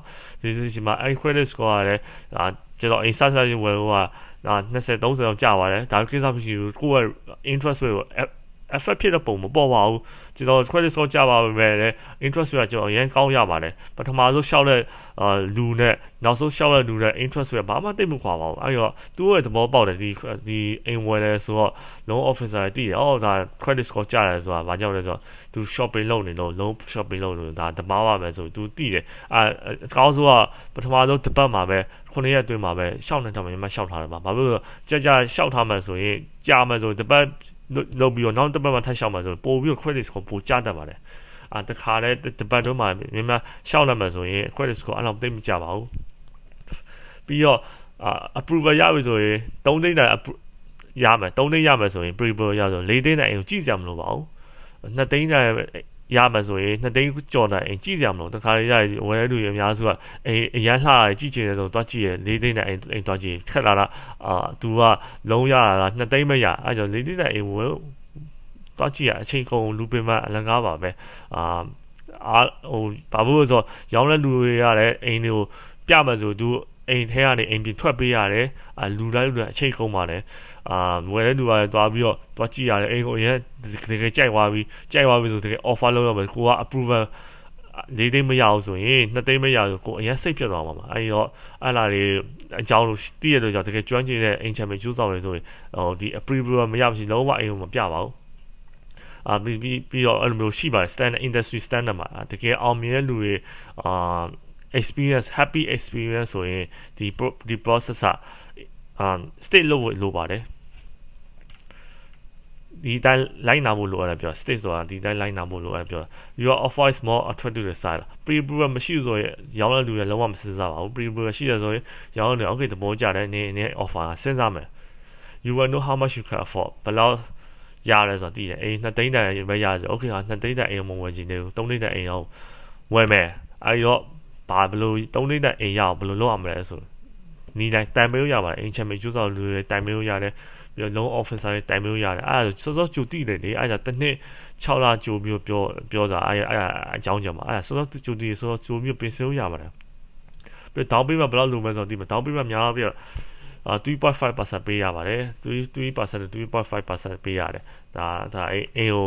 decision မှာအဲ credit score ကလည်းအာကျွန်တော်အင်းစစချင်းဝယ်ဟိုက20 30လောက်ကျပါတယ်ဒါကိစ္စမရှိဘူးကိုယ့်ရဲ့ interest rate ကို effect ဖြစ်တဲ့ပုံမပေါ်ပါဘူးကျွန်တော် credit score ကျပါပဲလေ interest rate ကျွန်တော်အရင်ကောင်းရပါတယ်ပထမဆုံးရှောက်တဲ့လူနဲ့နောက်ဆုံးရှောက်တဲ့လူနဲ့ interest rate ဘာမှသိမခွာပါဘူးအဲ့တော့သူ့ရဲ့သဘောပေါက်တယ်ဒီဒီအိမ်ဝယ်တယ်ဆိုတော့ loan officer တည်တယ်အော်ဒါ credit score ကျတယ်ဆိုတာဘာကြောင့်လဲဆိုတော့သူ shopping လုပ်နေလို့ loan shopping လုပ်လို့ဒါတဘာဝပဲဆိုသူတည်တယ်အဲအကောင်းဆုံးကပထမဆုံးတစ်ပတ်မှာပဲခုနှစ်ရက်အတွင်းမှာပဲရှောက်နေတော့မှရှောက်ထားတယ်ပါဘာလို့လဲဆိုတော့ကြာကြာရှောက်ထားမှဆိုရင်ကြာမှဆိုတပတ်လုပ်ပြီးတော့နောက်တစ်ပတ်မှထပ်ရှောက်မှာဆိုပို့ပြီးတော့ credit score ပို့ကျတတ်ပါတယ်အာတခါလဲတပတ်တုန်းမှာမြန်မာရှောက်လိုက်မှာဆိုရင် credit score အဲ့လောက်သိမကြပါဘူးပြီးတော့အာ approval ရပြီဆိုရင်3သိန်းတိုင်ရမယ်3သိန်းရမယ်ဆိုရင် approval ရဆို4သိန်းတိုင်အိမ်ကိုကြည့်စရာမလိုပါဘူး2သိန်းတိုင်ရမယ်ဆိုရင်နှစ်သိန်းကျော်နိုင်အိမ်ကြည့်စရာမလိုတခါလေကြရင်ဝယ်တဲ့လူတွေအများစုကအိမ်အရန်လှတာကြည့်ချင်တယ်ဆိုတော့ကြည့်ရ၄သိန်းနဲ့အိမ်အိမ်ကြည့်ခက်လာတာအာ तू ကလုံးရတာလားနှစ်သိန်းမရအဲကြောင့်၄သိန်းနဲ့အိမ်ဝယ်တော့ကြည့်ရအချိန်ကုန်လူပင်မအလကားပါပဲအာအာဟိုဘာလို့ဆိုရောင်းတဲ့လူတွေကလည်းအိမ်တွေကိုပြမယ်ဆို तू အိမ်ထဲကနေအိမ်ပြင်ထွက်ပေးရတယ်အလူလိုက်လူအချိန်ကုန်ပါတယ်အာဝယ်တဲ့လူကလည်းသွားပြီးတော့သွားကြည့်ရတယ်အိမ်ကိုအရင်တကယ်ကြိုက်သွားပြီးကြိုက်သွားပြီးဆိုတကယ် offer လုပ်ရမယ်ကိုက approval လေးသိမ့်မရအောင်ဆိုရင်နှစ်သိမ့်မရအောင်ကိုအရင်စိတ်ပြတ်သွားမှာပါအဲဒီတော့အဲ့လာတွေအကြောင်းလို့တည့်ရလို့ကြောင့်တကယ်ကျွမ်းကျင်တဲ့အိမ်ချမ်းပဲကျူးဆောင်နေဆိုရင်ဟိုဒီ approval မရပါဘူးလုံးဝအိမ်ကိုမပြပါဘူးအာပြီးပြီးတော့အဲ့လိုမျိုးရှိပါတယ် standard industry standard မှာတကယ်အောင်မြင်တဲ့လူတွေအာ experience happy experience ဆိုရင်ဒီဒီ process อ่ะအာ state လို့လိုပါတယ်ဒီတိုင်း line နာဖို့လိုရတယ်ပြော state ဆိုတာဒီတိုင်း line နာဖို့လိုရတယ်ပြော your offer is more attractive to the side pre brewer မရှိဆိုရင်ရောင်းတဲ့လူတွေလုံးဝမစဉ်းစားပါဘူး pre brewer ရှိတယ်ဆိုရင်ရောင်းတယ် okay သဘောကျတယ်နင်းနင်း offer စဉ်းစားမယ် you will know how much you can afford ဘယ်လောက်ရတယ်ဆိုတာသိတယ်အိမ်2သိန်းတန်ပဲရဆို okay ဟာ2သိန်းတန်အိမ်မဝယ်ချင်သေးဘူး3သိန်းတန်အိမ်ရောဝယ်မယ်အဲ့တော့ဘာဘလို့3သိန်းတန်အိမ်ရအောင်ဘယ်လိုလုပ်ရမလဲဆိုတော့နီးတိုင်းတိုင်ပေးလို့ရပါတယ် enchantment ကျိုးစားလူတွေတိုင်ပေးလို့ရတယ်ပြီးတော့ loan officer တွေတိုင်ပေးလို့ရတယ်အဲ့ဒါစောစောကြိုတိတယ်လေအဲ့ဒါတစ်နှစ်6လကြိုပြီးပြောပြောစားအဲ့ဒါအကြောင်းကြောင့်ပါအဲ့ဒါစောစောကြိုတိစောစောကြိုပြီးပြင်ဆင်လို့ရပါတယ်ပြီးတော့ down payment ဘယ်လောက်လိုမလဲဆိုတော့ဒီမှာ down payment များပြီးတော့3.5%ပေးရပါတယ်3.3% 3.5%ပေးရတယ်ဒါဒါအင်ကို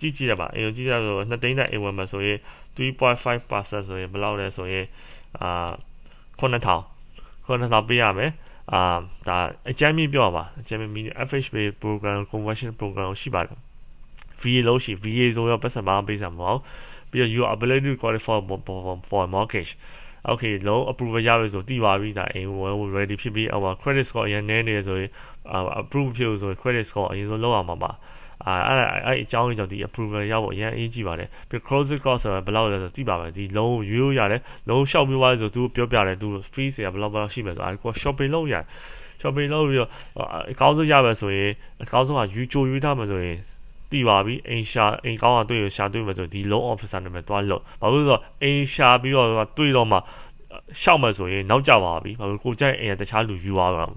ကြည့်ကြည့်ရပါအင်ကိုကြည့်ရဆိုနှစ်သိန်းတဲ့အိမ်ဝယ်မှာဆိုရင်3.5%ဆိုရင်ဘယ်လောက်လဲဆိုရင်အာ9000 kernel လောက်ပေးရမယ်အာဒါအကြမ်းမြင့်ပြောပါအကြမ်းမြင့် FHB program conversion program ရှိပါတယ် VA လို့ရှိ VA ဆိုရောပတ်စံပါပေးစံမဟုတ်ပြီးတော့ your ability to qualify for mortgage okay loan approval ရပြီဆိုတည်ပါပြီဒါ A1 ready ဖြစ်ပြီး our credit score အရင်နည်းနေဆိုရင် approve ဖြစ်ဆို credit score အရင်ဆုံးလောက်အောင်ပါပါအာအဲ့အဲ့အကြောင်းလေးကြောင့်ဒီ approval ရောက်ဖို့အရင်အေးကြည့်ပါတယ်ပြီး closing cost ဆိုတာဘယ်လောက်လဲဆိုသိပါမယ်ဒီလုံးရိုးရိုးရတယ်လုံးလျှောက်ပြီးသွားဆိုသူပြောပြတယ်သူ free ဆရာဘယ်လောက်ဘယ်လောက်ရှိမယ်ဆိုအဲ့ shopping လုပ်ရတယ် shopping လုပ်ပြီးတော့အကောင်းဆုံးရမယ်ဆိုရင်အကောင်းဆုံးကယူချိုယူထားမယ်ဆိုရင်တိပါပြီအင်ရှာအင်ကောင်းကတွေ့ရရှာတွေ့မယ်ဆိုဒီ loan officer နာမည်တွားလို့ဘာလို့လဲဆိုတော့အင်ရှာပြီးတော့တွေ့တော့မှရှောက်မယ်ဆိုရင်နောက်ကျပါပြီဘာလို့ကိုကြိုက်အင်တခြားလူယူသွားတော့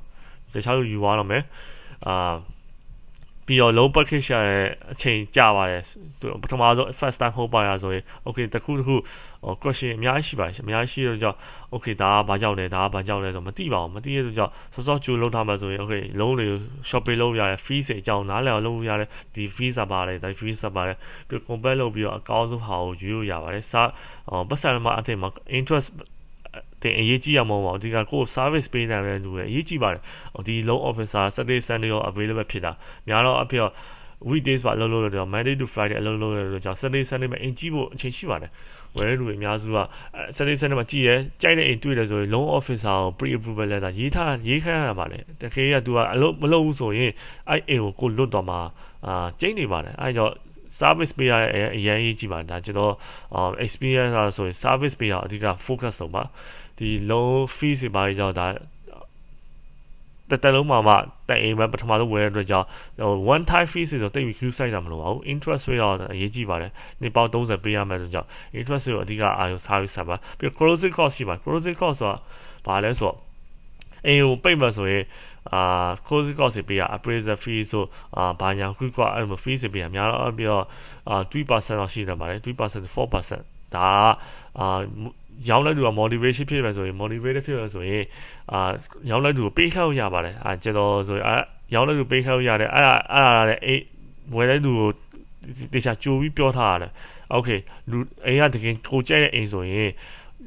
တခြားလူယူသွားတော့မယ်အာပြီးတော့ low package ရတဲ့အချိန်ကြာပါတယ်သူပထမဆုံး first time home buyer ဆိုရင် okay တခုတခု question အများကြီးရှိပါရှင်အများကြီးရှိတော့ကြောင့် okay ဒါကဘာကြောင့်လဲဒါကဘာကြောင့်လဲဆိုမသိပါဘူးမသိရတော့ကြောင့်စောစောကျူလုံးထားမှာဆိုရင် okay လုံးတွေ shopping လုပ်ရတယ် fees တွေအကြောင်းနားလည်အောင်လုပ်ရတယ်ဒီ fees ပါတယ်ဒါ fees ပါတယ်ပြီး compare လုပ်ပြီးတော့အကောင်းဆုံးဟာကိုယူရရပါတယ်စာပတ်စံမှာအထက်မှာ interest တင်အရေးကြီးရမှာမဟုတ်ပါဘူးဒီကကို service ပေးနိုင်တဲ့လူတွေအရေးကြီးပါတယ်ဒီ loan officer Saturday Sunday ရော available ဖြစ်တာများတော့အဖြစ် weekdays ပါလုံးလုံးတော့ Monday to Friday အလုံးလုံးတော့ကြောင့် Sunday Sunday မှာအင်ကြီးဖို့အချိန်ရှိပါတယ်ဝယ်တဲ့လူတွေအများစုက Sunday Sunday မှာကြည်ရဲကြိုက်တဲ့အိမ်တွေ့တယ်ဆိုရင် loan officer ကို pre approval letter ရေးထားရေးခိုင်းရပါလေတကယ်က तू ကအလုပ်မလုပ်ဘူးဆိုရင်အဲ့အိမ်ကိုကိုလွတ်တော်မှာအာကျိန်းနေပါတယ်အဲ့ကြောင့် service ပေးရတဲ့အရင်အရေးကြီးပါတယ်ဒါကျွန်တော် experience ဆိုရင် service ပေးရအဓိက focus ဆုံးပါဒီ loan fee တွေပါကြောင့်ဒါတက်တက်လုံးမှာမှတက်အိမ်မှာပထမဆုံးဝယ်တဲ့အတွက်ကြောင့်ဟို one time fee ဆိုတော့တိတ်ပြီး queue size တာမလို့ပါဘူး interest rate တော့အရေးကြီးပါတယ်နေပေါင်း30ပေးရမယ်ဆိုတော့ interest rate ကိုအဓိကအာရုံစားပြီးဆက်ပါပြီး closing cost ရှိပါ closing cost ဆိုတာဘာလဲဆိုတော့အိမ်ကိုပိတ်မှဆိုရင်အာ closing cost တွေပေးရ appraiser fee ဆိုအာဘာညာ quick ကအဲ့လို fee တွေပေးရများတော့ပြီးတော့အာ3%တော့ရှိတယ်ပါတယ်3% 4%ဒါအာရောင်းလိုက်သူက motivation ဖြစ်မယ်ဆိုရင် motivate ဖြစ်မယ်ဆိုရင်အာရောင်းလိုက်သူကိုပေးခောက်ရပါတယ်အာကျွန်တော်ဆိုရင်အာရောင်းလိုက်သူပေးခောက်ရတယ်အဲ့ဒါအဲ့ဒါလည်းအေးဝယ်လိုက်သူကိုတေချာကြိုပြီးပြောထားရတယ်โอเคလူအိမ်ကတကယ်ကိုကြိုက်တဲ့အိမ်ဆိုရင်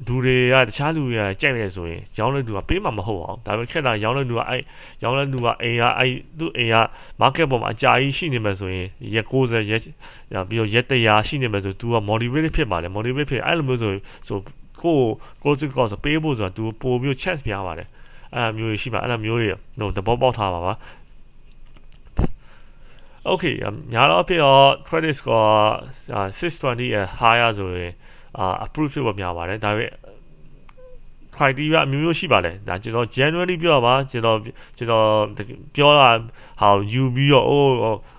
လူတွေကတခြားလူတွေကကြိုက်တယ်ဆိုရင်ရောင်းလိုက်သူကပေးမှာမဟုတ်အောင်ဒါပေမဲ့ခက်တာရောင်းလိုက်သူကအဲ့ရောင်းလိုက်သူကအိမ်ကအဲ့သူ့အိမ်က market ပေါ်မှာအကြာကြီးရှိနေမှာဆိုရင်ရက်60ရက်ပြီးတော့ရက်100ရှိနေမှာဆို तू က motivate ဖြစ်ပါလေ motivate ဖြစ်အဲ့လိုမျိုးဆိုဆိုကို goal kick ကောဆိုပေးဖို့ဆိုတာသူပို့ပြီး chance ပြပါတယ်အဲ့လိုမျိုးတွေရှိပါအဲ့လိုမျိုးတွေတော့သဘောပေါက်ထားပါပါ Okay များတော့ဖြစ်တော့ credit score 620 and higher ဆိုရင်အာ approve ဖြစ်ပေါ်များပါတယ်ဒါပေမဲ့ criteria အမျိုးမျိုးရှိပါတယ်ဒါကျွန်တော် generally ပြောပါကျွန်တော်ကျွန်တော်ပြောတာဟာယူပြီးတော့အိုး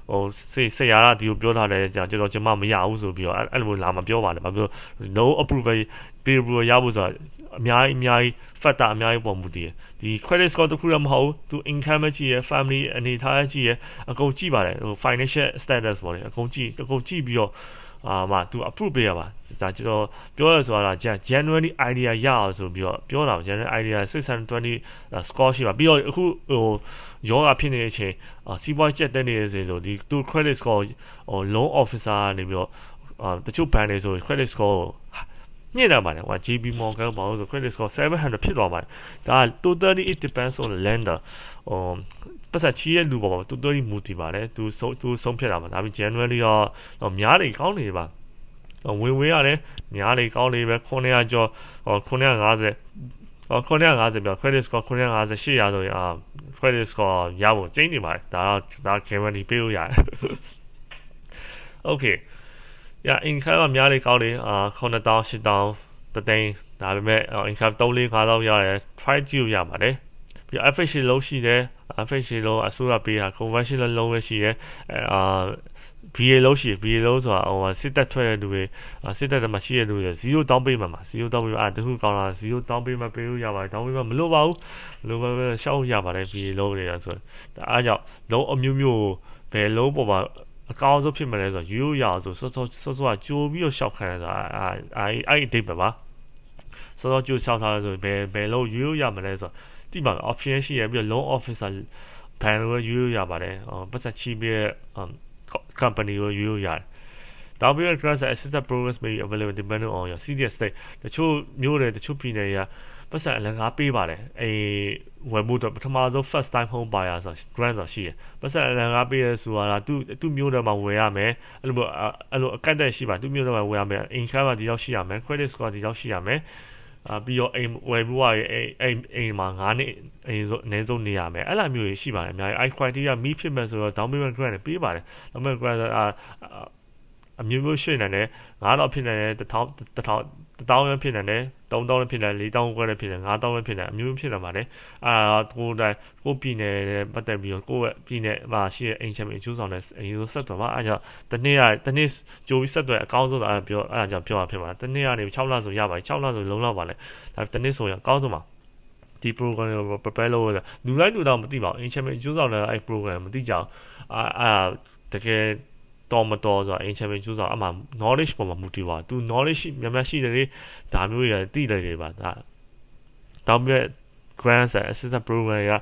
ဟိုစေဆရာကဒီကိုပြောထားတယ်ကျွန်တော်ကျွန်မမရဘူးဆိုပြီးတော့အဲ့လိုလာမပြောပါနဲ့ဘာဖြစ်လို့ no approval ပေးလို့ရဖို့ဆိုတာအများကြီးအများကြီး factor အများကြီးပေါ်မူတည်တယ်ဒီ credit score တခုတော့မဟုတ်ဘူးသူ income ကြည့်ရယ် family အနေထားကြည့်ရယ်အကုန်ကြည့်ပါတယ်ဟို financial status ပေါ့လေအကုန်ကြည့်အကုန်ကြည့်ပြီးတော့အာမသူ approve ပေးရပါဒါကျွန်တော်ပြောရဆိုတာ January idea ရအောင်ဆိုပြီးတော့ပြောတာ January idea 620 score ရှိပါပြီးတော့အခုဟိုယောဂဖြစ်နေတဲ့အချိန်စီးပွားကျက်တက်နေတဲ့အချိန်ဆိုဒီသူ credit score ဟို loan officer နေပြီးတော့တချို့ bank တွေဆို credit score ညှိတာပါတယ်ဟို JB Morgan ဘာလို့ဆို credit score 700ဖြစ်သွားပါတယ်ဒါ totally it depends on the lender ဟိုပတ်စချီးရဲ့လူပေါ်မှာ totally မူတည်ပါတယ်သူဆုံးသူဆုံးဖြတ်တာပါဒါပေမဲ့ January တော့တော့များတယ်ကောင်းတယ်ပါဝင်ဝင်ရတယ်များလေကောင်းလေပဲ900ကျော်ဟော950ဟော950ပြော credit score 950 800ဆိုရင်အာ credit score ရဖို့ကျင်းနေပါတယ်ဒါတော့ဒါ guarantee ပေးလို့ရတယ် okay yeah income ကများလေကောင်းလေအာ9000 8000တသိန်းဒါပေမဲ့ income 3 4 5000ရတယ် try ကြည့်လို့ရပါတယ်ပြီး FH လုံးရှိတယ် FH လုံးအစိုးရပေးတာ conversion လုံးပဲရှိတယ်အာ VA လုံးရှိ VA လုံးဆိုတာဟိုစစ်တက်ထွက်တဲ့လူတွေစစ်တက်တမှာရှိတဲ့လူတွေ0တောင်းပေးမှာမှာ0တောင်းပေးမှာအဲတခုကောင်းတာ0တောင်းပေးမှာပေးလို့ရပါတယ်တောင်းပေးမှာမလိုပါဘူးမလိုပါပဲရှောက်ရပါတယ် VA လုံးတွေဆိုတော့ဒါအားကြောင့်လုံးအမျိုးမျိုးဘယ်လုံးပေါ်မှာအကောင်းဆုံးဖြစ်မလဲဆိုတော့ရိုးရာဆိုစောစောစောစောကကြိုးပြီးတော့ရှောက်ခံရတာအဲအဲအဲ့အတိတ်ပဲပါစောစောကြိုးရှောက်ထားဆိုဘယ်ဘယ်လုံးရိုးရာမလဲဆိုတော့တိပါ option ရှိရပြီးတော့ loan officer ဘန်လိုရိုးရိုးရပါတယ်ပတ်သက်ချီးပြီးတဲ့ company ကိုရိုးရိုးရတယ်နောက်ပြီးတော့ grants assistant programs may be available depending on your senior state တချို့မျိုးတွေတချို့ပြည်နယ်တွေကပတ်စံအလကားပေးပါတယ်အဲဝယ်ဖို့တော့ပထမဆုံး first time home buyer ဆို grant ဆိုရှိရပတ်စံအလကားပေးရဆိုတာသူသူမျိုးတွေမှာဝယ်ရမယ်အဲ့လိုအဲ့လိုအကန့်အသတ်ရှိပါသူမျိုးတွေမှာဝယ်ရမယ် income ကဒီလောက်ရှိရမယ် credit score ဒီလောက်ရှိရမယ်အာပြီးတော့အိမ်ဝယ်ဘူးရအိမ်အိမ်မှာ9နှစ်အိမ်ဆိုအနည်းဆုံးနေရမယ်အဲ့လိုမျိုးရှိပါတယ်အများကြီး i criteria မီးဖြစ်မယ်ဆိုတော့ down payment grant ပေးပါတယ် down payment grant ဆိုတာအမျိုးမျိုးရှိနေတယ်9000ဖြစ်နေတယ်1000 1000 1000လည်းဖြစ်နိုင်တယ်3000လည်းဖြစ်နိုင်တယ်4000ခွဲလည်းဖြစ်နိုင်5000လည်းဖြစ်နိုင်အမျိုးမျိုးဖြစ်လာပါတယ်အာကိုယ်တိုင်ကိုပြည်နယ်နဲ့ပတ်သက်ပြီးတော့ကိုယ့်ရဲ့ပြည်နယ်မှာရှိတဲ့အိမ်ချမ်းအကျိုးဆောင်တဲ့အရင်ဆုံးဆက်သွယ်ပါအဲကြောင့်တစ်နေ့ကတစ်နေ့ကြိုးပြီးဆက်သွယ်အကောင်းဆုံးတာပြောအဲကြောင့်ပြောရဖြစ်ပါတယ်တစ်နေ့ကနေ6လဆိုရပါတယ်6လဆိုလုံးလောက်ပါလေဒါတစ်နေ့ဆိုရင်အကောင်းဆုံးပါဒီ program ကို prepare လုပ်ရတာလူလိုက်လူတော့မသိပါဘူး enchantment ကျိုးဆောင်တဲ့အဲ့ program မသိကြအောင်အာအာတကယ်တော်မတော်ဆိုတာ ancient ကျူးဆိုတာအမှ knowledge ပေါ်မှာမူတည်ပါသူ knowledge များများရှိတယ်လေဒါမျိုးတွေတိလိုက်တယ်ပါဒါတောင်းပြ grants and assistant program က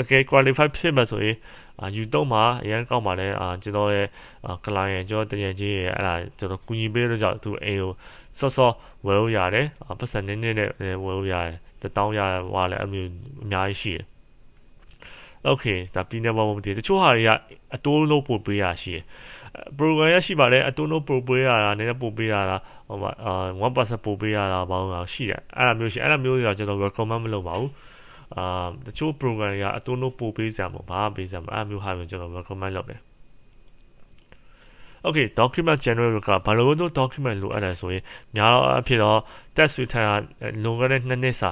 okay qualify ဖြစ်မှာဆိုရင်အာယူတော့မှာအရန်ကောက်ပါလေအာကျွန်တော်ရဲ့ client ကျွန်တော်တကယ်ကြီးရဲ့အဲ့ဒါကျွန်တော်ကူညီပေးလို့ကြောင့်သူအိမ်ကိုစော့စော့ဝယ်လို့ရတယ်ပတ်စံနေနေနဲ့ဝယ်လို့ရတယ်တတောင်းရဝါလည်းအမျိုးအများကြီးရှိတယ် okay ဒါပြည်နယ်ပေါ်မှာမတည်တချို့ဟာတွေကအတိုးလို့ပို့ပေးရရှိတယ် program ရရှိပါတယ်အတူတူပို့ပေးရတာနည်းနည်းပို့ပေးရတာဟိုမှာအာ1%ပို့ပေးရတာဘာလို့လဲရှိတယ်အဲ့လိုမျိုးရှိအဲ့လိုမျိုးတွေကကျွန်တော် recommend မလုပ်ပါဘူးအာတချို့ program တွေကအတူတူပို့ပေးစရာမဟုတ်ဘာပေးစရာမအဲ့လိုမျိုးဟာမျိုးကျွန်တော် recommend လုပ်တယ် okay document generator ကဘာလို့လို့ document လိုအပ်တယ်ဆိုရင် များတော့အဖြစ်တော့ test တွေထားလုံခဲ့တဲ့နှစ်နှစ်စာ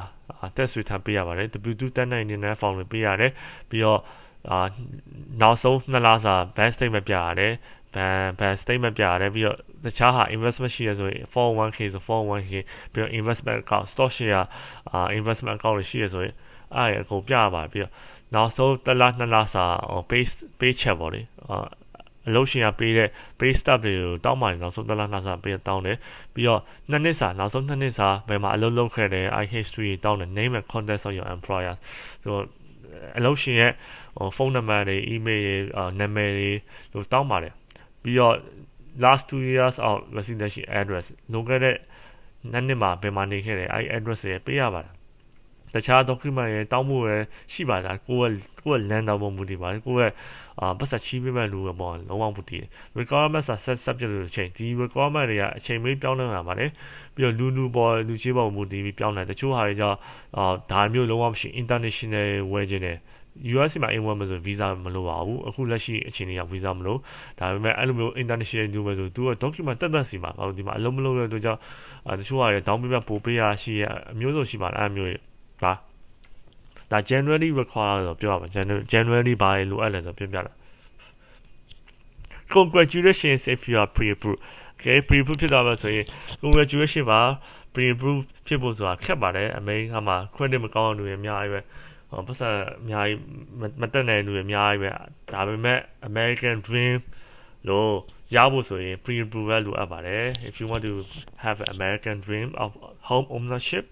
test တွေထားပေးရပါတယ် W2 တက်နိုင်နေတဲ့ form တွေပေးရတယ်ပြီးတော့အာနောက်ဆုံးနှစ်လစာ bank statement ပြရတယ်ဘန်ဘန် statement ပြရတယ်ပြီးတော့တခြားဟာ investment ရှိရဆိုရင် 401k ဆို 401k ပြီးတော့ investment account stock share အာ investment account တွေရှိရဆိုရင်အဲ့အကုန်ပြပါပြီးတော့နောက်ဆုံးတစ်လနှစ်လစာ base pay check ပေါ့လေအာအလုပ်ရှင်ကပေးတဲ့ pay stub တွေကိုတောင်းပါတယ်နောက်ဆုံးတစ်လနှစ်စာပေးတောင်းတယ်ပြီးတော့နှစ်နှစ်စာနောက်ဆုံးနှစ်နှစ်စာဘယ်မှာအလုပ်လုပ်ခဲ့တယ် i history တောင်းတယ် name and contact of your employer ဆိုတော့အလုပ်ရှင်ရဲ့ဟိုဖုန်းနံပါတ်တွေ email တွေနာမည်တွေတို့တောင်းပါတယ်ပြီးတော့ last 2 years of residential address နိုခဲ့တဲ့နှစ်နှစ်မှာဘယ်မှာနေခဲ့တယ်အဲ့ address ရဲ့ပေးရပါတယ်တခြား document ရဲ့တောင်းဖို့ရရှိပါလားကိုယ်ကကိုယ်က land တောင်းဖို့မူတည်ပါတယ်ကိုယ်ကအာပတ်ဆက်ချီးပေးမဲ့လူပဲပေါ့လုံးဝမူတည် requirement ဆက်ဆက်ဆက်ပြလို့အချိန်ဒီ requirement တွေကအချိန်မေးပြောင်းလဲလာပါတယ်ပြီးတော့လူလူပေါ်လူချေးပေါ်မူတည်ပြီးပြောင်းလာတချို့ဟာတွေကြောင့်အာဒါမျိုး လုံးဝမရှိ international ဝယ်ခြင်းတယ် US မှာ A1 မဆို visa မလိုပါဘူးအခုလက်ရှိအခြေအနေက visa မလိုဒါပေမဲ့အဲ့လိုမျိုး international ညိုမယ်ဆိုသူက document တက်တက်စီမှာဘာလို့ဒီမှာအလုံးမလုံးလဲတို့ကြောင့်တချို့ကလည်း down payment ပို့ပေးရရှိရအမျိုးစုံရှိပါလားအဲ့မျိုးဒါဒါ generally require ဆိုပြောရမှာ generally ဘာလဲလိုအပ်လဲဆိုပြပြတာ congratulations if you are pre-approved okay pre-approved ဖြစ်သွားပါဆိုရင် congratulations ပါ pre-approved ဖြစ်ဖို့ဆိုတာခက်ပါတယ်အမေရိကမှာ credit မကောင်းအောင်တွေအများကြီးပဲပတ်စံအများကြီးမတက်နိုင်လူတွေအများကြီးပဲဒါပေမဲ့ American dream လို့ရဖို့ဆိုရင် pre approval လိုအပ်ပါတယ် if you want to have an American dream of home ownership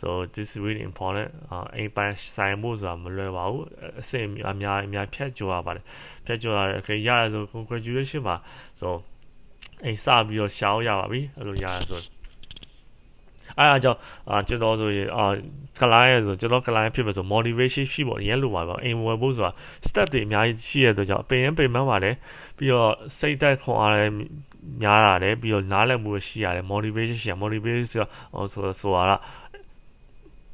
so this is really important အိမ်ပိုင်ဆိုင်ဖို့ဆိုတာမလွယ်ပါဘူးအဆင့်အများအများဖြတ်ကျော်ရပါတယ်ဖြတ်ကျော်ရတယ်အခင်ရရဆို congratulation ပါ so အိမ်စပြီးတော့ရှောင်းရပါပြီအဲ့လိုရရဆိုအားအကြောင်းအာကျွန်တော်ဆိုရင်အာ client ဆိုကျွန်တော် client ဖြစ်မယ်ဆို motivation ရှိပေါ့အရင်လိုပါပေါ့အိမ်ဝင်ဖို့ဆိုတာ step တွေအများကြီးရှိရတဲ့ကြောင့်ပင်ရင်ပင်မပါတယ်ပြီးတော့စိတ်သက်ခွန်အားလည်းများလာတယ်ပြီးတော့နားလည်မှုရှိရတယ် motivation ရှိရ motivation ဆိုတော့ဆိုဆိုတာ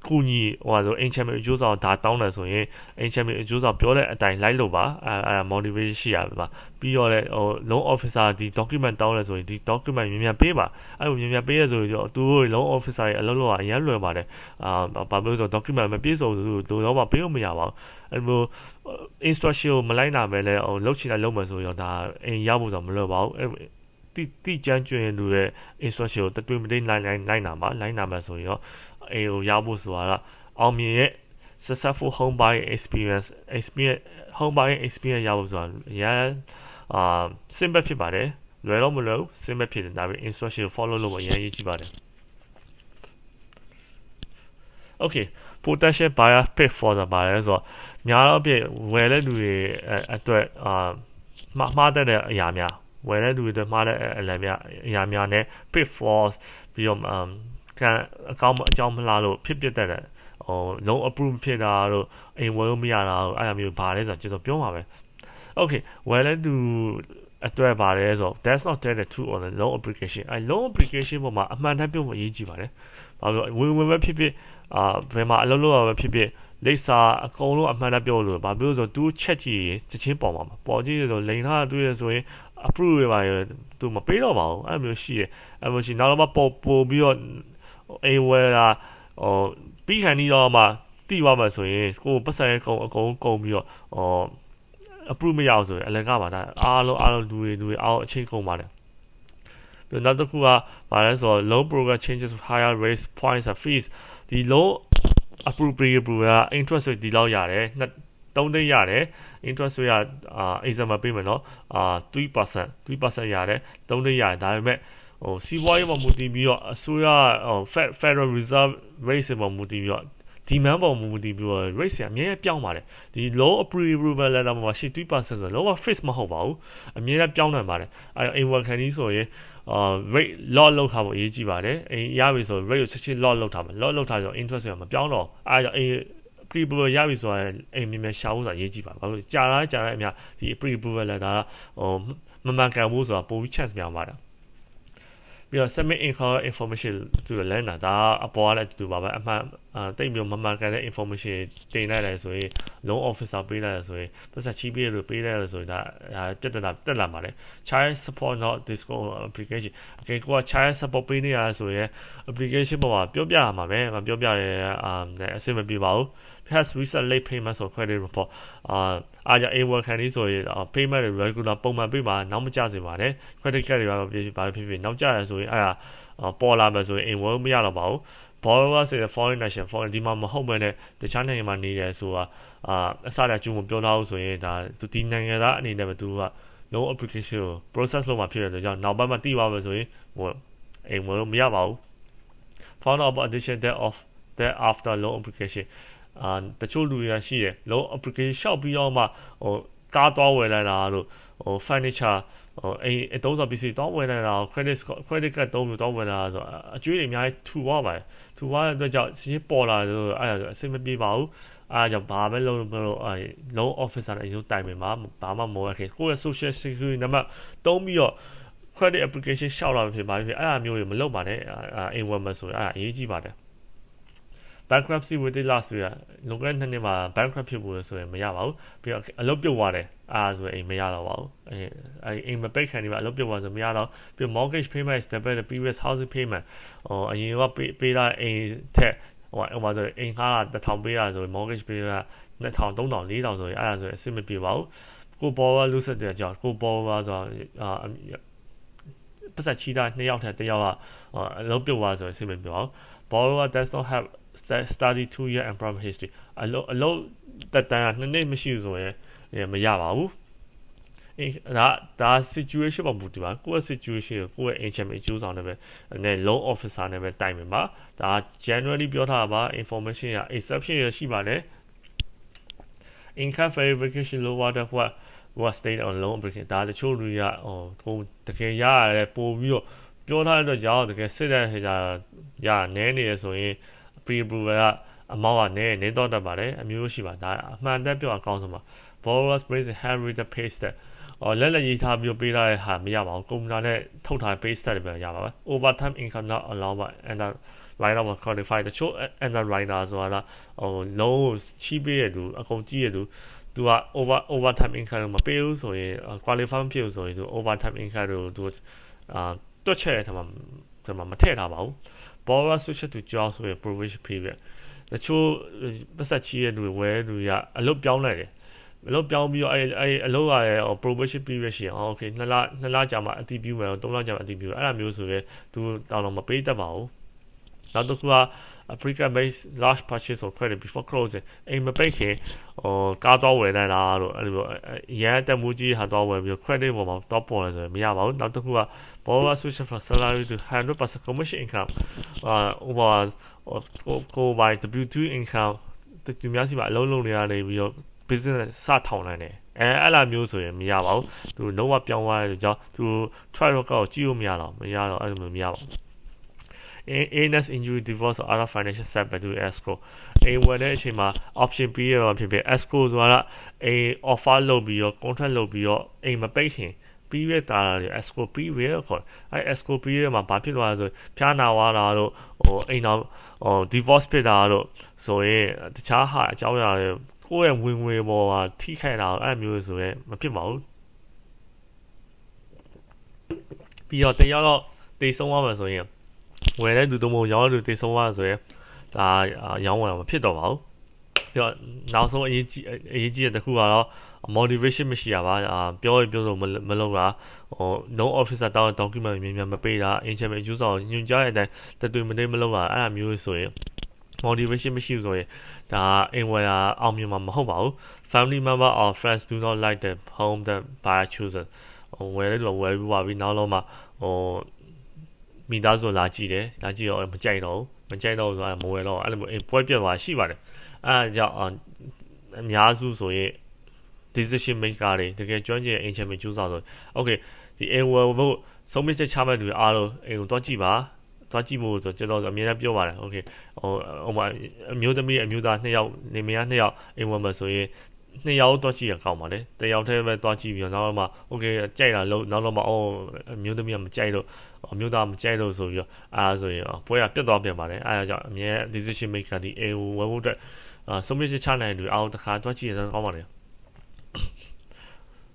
ကုညီဟိုဆိုအင်ချမ်ပီယံအကျိုးဆောင်ဒါတောင်းတယ်ဆိုရင်အင်ချမ်ပီယံအကျိုးဆောင်ပြောတဲ့အတိုင်းလိုက်လို့ပါအဲအဲ motivation ရှိရပါပြီးတော့လေဟို loan officer ဒီ document တောင်းတယ်ဆိုရင်ဒီ document မြန်မြန်ပေးပါအဲ့လိုမြန်မြန်ပေးရဆိုရင်တော့သူတို့ loan officer တွေအလုပ်လုပ်တာအရင်လွယ်ပါတယ်အာဘာလို့ဆိုတော့ document မပြည့်စုံသူတို့တော့မပေးလို့မရပါဘူးအဲ့လို instruction ကိုမလိုက်နာပဲလေဟိုလုပ်ချင်တာလုပ်မယ်ဆိုရင်ဒါအင်ရဖို့ဆိုမလွယ်ပါဘူးအဲ့တိတိကျမ်းကျွင်လူရဲ့ instruction ကိုတတွင်မတိနိုင်နိုင်နိုင်နာပါနိုင်နာမှာဆိုရင်တော့ A ကိုရောက်ဖို့ဆိုတာကအောင်မြင်ရဲ့ successful home buying experience experience home buying experience ရဖို့ဆိုတာရန်အာ simple ဖြစ်ပါတယ်လွယ်တော့မလွယ်ဘူး simple ဖြစ်တယ်ဒါပေမဲ့ instruction follow လုပ်ဖို့အရင်ရေးကြည့်ပါတယ် okay potential buyer pick for the buyer ဆိုတော့များတော့ပြဝယ်တဲ့လူတွေအတွက်အာမှားမှားတဲ့အရာများဝယ်တဲ့လူတွေအတွက်မှားတဲ့အရာများအရာများနဲ့ pick for ပြီးတော့ကအကောင့်အကြောင်းမလားလို့ဖြစ်ပြတတ်တယ်ဟို loan approve ဖြစ်တာတို့အိမ်ဝယ်လို့မရတာတို့အဲ့လိုမျိုးဘာလဲဆိုတော့ကျွန်တော်ပြောပါမယ် okay well let do အတွက်ပါတယ်ဆိုတော့ that's not tell the true on the loan application အဲ loan application ပေါ်မှာအမှန်တမ်းပြောဖို့အရေးကြီးပါတယ်ဘာလို့ဝင်ဝင်ပဲဖြစ်ဖြစ်အာဘယ်မှာအလုပ်လုပ်ရပဲဖြစ်ဖြစ်လိပ်စာအကုန်လုံးအမှန်တမ်းပြောလို့ဘာပြောလို့ဆိုတော့ तू ချက်ကြည့်ရင်ချက်ချင်းပေါ်မှာပေါ်ကြည့်ဆိုလိန်ထားတွေ့ရဆိုရင် approve တွေပါရ तू မပေးတော့ပါဘူးအဲ့လိုမျိုးရှိတယ်အဲ့လိုမျိုးရှိနောက်တော့ပေါ်ပို့ပြီးတော့အိမ်ဝယ်တာဟိုပြီးခံပြီးတော့မှတိပါမှဆိုရင်ကိုပတ်စံရဲ့ကုံအကုန်ကုန်ပြီးတော့ဟော approve မရအောင်ဆိုရင်အလကားပါဒါအားလုံးအားလုံးလူတွေလူတွေအားလုံးအချင်းကုန်ပါတယ်ပြီးနောက်တစ်ခုကဘာလဲဆိုတော့ loan program changes with higher rates points and fees ဒီ loan appropriate program interest rate ဒီလောက်ရတယ်နှစ်သုံးသိန်းရတယ် interest rate ကအာ example ပေးမယ်နော်အာ3% 3%ရတယ်သုံးသိန်းရတယ်ဒါပေမဲ့ဟိုစီးပွားရေးပေါ်မူတည်ပြီးတော့အစိုးရဟို Federal Reserve Rate ပေါ်မူတည်ပြီးတော့ demand ပေါ်မူတည်ပြီးတော့ rate ဆရာအများကြီးပြောင်းပါတယ်ဒီ low approval letter မှာ83%ဆို lower fixed မဟုတ်ပါဘူးအများကြီးပြောင်းနိုင်ပါတယ်အဲ inversion ကြီးဆိုရင်အာ rate lot လောက်ထားဖို့အရေးကြီးပါတယ်အိမ်ရပြီဆို rate ကိုချက်ချင်း lot လောက်ထားမယ် lot လောက်ထားဆို interest ကမပြောင်းတော့အဲဒါအိမ် pre approval ရပြီဆိုရင်အိမ်မြန်မြန်ရှာဖို့ဆိုတာအရေးကြီးပါတယ်ဘာလို့ကြာလာကြာလာအများဒီ pre approval letter ကဟိုမမှန်ကန်ဘူးဆိုတာပိုပြီး chance များပါတယ်ပြီးတော့ submit income information သူလမ်းတာဒါအပေါ်ကလည်းတူပါပဲအမှန်တိတ်မျိုးမမှန်ကန်တဲ့ information တင်လိုက်တယ်ဆိုရင် loan officer ပေးလိုက်တယ်ဆိုရင်ပတ်စံချီးပေးလို့ပေးလိုက်တယ်ဆိုရင်ဒါပြဿနာတက်လာမှာလေ child support not disco application အကယ်ကိုက child support ပေးနေရဆိုရင် application ပေါ်မှာပြောပြရမှာပဲမပြောပြရဲအဆင်မပြေပါဘူး past recent late payment ဆို credit report အာအားကြောင့် A ဝန်ခံလေးဆိုရင် payment တွေ regular ပုံမှန်ပေးပါနောက်မကျစေပါနဲ့ credit card တွေကတော့ဘာဖြစ်ဖြစ်နောက်ကျရဆိုရင်အဲ့ဒါပေါ်လာမယ်ဆိုရင် invoice မရတော့ပါဘူး borrower ဆိုတဲ့ foreign nation foreign ဒီမှာမဟုတ်မဲ့တခြားနိုင်ငံမှာနေတယ်ဆိုတာအာအစတကျုံမပြောတော့ဘူးဆိုရင်ဒါဒီနိုင်ငံသားအနေနဲ့ပဲသူက no application ကို process လုပ်မှာဖြစ်တယ်ဆိုတော့နောက်ပိုင်းမှာတိပါမယ်ဆိုရင်ဟိုအိမ်ဝင်လို့မရပါဘူး found out about addition that of that after loan application အာတချို့လူတွေကရှိတယ်လုံး application ရှောက်ပြီးတော့မှဟိုကားသွားဝယ်လိုက်တာလို့ဟို furniture ဟိုအိမ်အသုံးဆောင်ပစ္စည်းတောင်းဝင်လာတာ credit credit card တုံးမျိုးတောင်းဝင်လာတာဆိုအကျွေးတွေအများကြီးထူသွားပါတယ်ထူသွားတဲ့အတွက်ကြောင့်စီးပေါ်လာဆိုအဲ့ဒါဆိုအဆင်မပြေပါဘူးအားကြောင့်ဘာပဲလုပ်လို့အဲ loan officer နဲ့အရင်တိုင်ပင်မှာဘာမှမဝယ်ခင်ကိုယ့်ရဲ့ social security နံပါတ်တုံးပြီးတော့ credit application ရှောက်လာဖြစ်ပါပြီအဲ့အမျိုးတွေမလုပ်ပါနဲ့အိမ်ဝယ်မဆိုအဲ့ဒါအရေးကြီးပါတယ် bankruptcy ဝတိလာဆိုရလောကနှစ်နှစ်မှာ bankrupt ဖြစ်ဖို့ဆိုရင်မရပါဘူးပြီးတော့အလုပ်ပြုတ်သွားတယ်အာဆိုရင်အိမ်မရတော့ပါဘူးအဲအဲအိမ်မပိတ်ခံနေပါအလုပ်ပြုတ်သွားဆိုမရတော့ပြီး mortgage payment is double the previous housing payment ဟိုအရင်ကပေးပေးတာအိမ်ထက်ဟိုဟိုမှာဆိုအိမ်ဟာ1000ပေးရဆိုရင် mortgage ပေးတာ2000 3000 4000ဆိုရင်အဲ့ဒါဆိုရင်အဆင်မပြေပါဘူးကိုပေါ်ဝါလုဆက်တဲ့အကြောင်းကိုပေါ်ဝါဆိုအာပတ်သက်ချီတာနှစ်ယောက်ထက်တစ်ယောက်ကလုံးပြုတ်သွားဆိုရင်အဆင်မပြေပါဘူး borrower does not have study 2 year and proper history အလုပ်အလုပ်တက်တန်းကနှစ်နှစ်မရှိဘူးဆိုရင်မရပါဘူးအဲဒါဒါ situation ပေါ်မူတည်ပါကိုယ့် situation ကိုယ့် HM အကျိုးဆောင်နဲ့ပဲနဲ့ loan officer နဲ့ပဲတိုင်ပင်ပါဒါ generally ပြောထားတာပါ information ရ exception ရရှိပါတယ် income verification lower the what what state on loan application ဒါတချို့လူရဟိုတကယ်ရရတယ်ပို့ပြီးတော့ပြောထားတဲ့အတွက်ကြောင့်တကယ်စစ်တမ်းဟိုကြရနဲနေရဆိုရင် pre brewer ကအမောင်းကနည်းနည်းတော့တတ်ပါတယ်အမျိုးရှိပါဒါအမှန်တက်ပြောအကောင်းဆုံးပါ borrowers praise henry the paste အော်လက်လက်ရေးထားပြီးပေးထားတဲ့ဟာမရပါဘူးကွန်ပျူတာနဲ့ထုတ်ထား paste တက်တယ်ပဲရပါပါ overtime income not allowed by and writer will qualify the show and the writer ဆိုတာဟိုလုံးချီးပေးရတူအကုန်ကြည့်ရတူသူက over overtime income မပေးဘူးဆိုရင် qualify မဖြစ်ဘူးဆိုရင်သူ overtime income ကိုသူအာတွက်ချက်တဲ့ထက်မှာမထည့်ထားပါဘူး borrower switch to job ဆိုရယ် provision pay ပဲတချို့ပတ်သက်ချီးရလူဝဲလူရအလုပ်ပြောင်းလိုက်တယ်အလုပ်ပြောင်းပြီးတော့အဲအဲအလုပ်ရယ် provision pay ရရှင်ဟော okay နှစ်လနှစ်လကြာမှအတီးပြူမယ်သုံးလကြာမှအတီးပြူအဲ့လိုမျိုးဆိုရယ်သူတောင်းတော့မပေးတတ်ပါဘူးနောက်တစ်ခုက Africa based large purchase of credit before closing အိမ်မပိတ်ခင်ဟိုကားတော့ဝယ်နိုင်လားလို့အဲ့လိုရန်တက်မှုကြီးဟာတော့ဝယ်ပြီး credit ပေါ်မှာတော့ပေါ်လဲဆိုရင်မရပါဘူးနောက်တစ်ခုက borrower switch from salary to 100% commercial income uh over go by w2 income သူများစီမှာအလုံးလုံးတွေကနေပြီးတော့ business စထောင်နိုင်တယ်အဲအဲ့လိုမျိုးဆိုရင်မရပါဘူးသူလုံးဝပြောင်းသွားတဲ့ကြောင့်သူ try record ကိုကြည့်လို့မရတော့မရတော့အဲ့လိုမျိုးမရပါဘူး illness injury divorce or other financial setback to escrow အိမ်ဝယ်တဲ့အချိန်မှာ option ပြီးရတော့ဖြစ်ဖြစ် escrow ဆိုတာအိမ် offer လုပ်ပြီးတော့ contract လုပ်ပြီးတော့အိမ်မပိတ်ခင်ပြီးရဲတာတယ် esco ပြီးရဲခေါ်အဲ esco ပြီးရဲမှာဘာဖြစ်သွားလဲဆိုဖျားနာဝါတာတို့ဟိုအိမ်တော်ဟို divorce ဖြစ်တာတို့ဆိုရင်တခြားဟာအကြောင်းအရာတွေကိုယ့်ရဲ့ဝင်ငွေပေါ်မှာထိခိုက်တာအဲ့မျိုးဆိုရင်မဖြစ်ပါဘူးပြီးတော့တရားတော့တေဆုံးသွားမှာဆိုရင်ဝယ်တဲ့သူတို့မဟုတ်ရောင်းတဲ့သူတေဆုံးသွားဆိုရင်ဒါရောင်းဝယ်မှာမဖြစ်တော့ပါဘူးပြီးတော့နောက်ဆုံးအရေးကြီးအရေးကြီးတဲ့တစ်ခုကတော့ motivation မရှိတာပါအာပြောရပြောလို့မလုပ်တာဟို no officer တောင်း document မြန်မြန်မပေးတာ enchantment အကျိုးဆောင်ညွှန်ကြားတဲ့အတိုင်းတတွေ့မတွေ့မလုပ်တာအဲ့ဒါမျိုးဆိုရင် motivation မရှိဘူးဆိုရင်ဒါအိမ်ဝယ်တာအောင်မြင်မှာမဟုတ်ပါဘူး family member or friends do not like the home that buy chosen ဟိုဝယ်လဲတော့ဝယ်ပြီးပါပြီနောက်တော့မှဟိုမိသားစုလာကြည့်တယ်လာကြည့်တော့မကြိုက်တော့ဘူးမကြိုက်တော့ဆိုတော့မဝယ်တော့အဲ့လိုမျိုးအိမ်ပွဲပြက်သွားရှိပါတယ်အဲ့ဒါကြောင့်အများစုဆိုရင် decision maker တွေတကယ်ကျွမ်းကျင် engineer ကျူးစာဆို okay ဒီ error ဘုတ်ဆုံးဖြတ်ချက်ချမဲ့လူအားလုံးအိမ်ကိုတွားကြည့်ပါတွားကြည့်ဖို့ဆိုကျွန်တော်အမြဲတမ်းပြောပါတယ် okay ဟိုဟိုမှာအမျိုးသမီးအမျိုးသားနှစ်ယောက်နေမရနှစ်ယောက်အိမ်ဝင်မှာဆိုရင်နှစ်ယောက်တွားကြည့်ရကောင်းပါလေတယောက်တည်းပဲတွားကြည့်ပြီးတော့နောက်မှ okay ကြိုက်တာလို့နောက်တော့မှအော်အမျိုးသမီးကမကြိုက်လို့အမျိုးသားမကြိုက်လို့ဆိုပြီးတော့အားဆိုရင်ပွဲကပြတ်သွားပြန်ပါတယ်အားကြောင့်အမြဲ decision maker ဒီ error ဝယ်ဖို့အတွက်ဆုံးဖြတ်ချက်ချနိုင်တဲ့လူအားလုံးတစ်ခါတွားကြည့်ရတော့ကောင်းပါလေ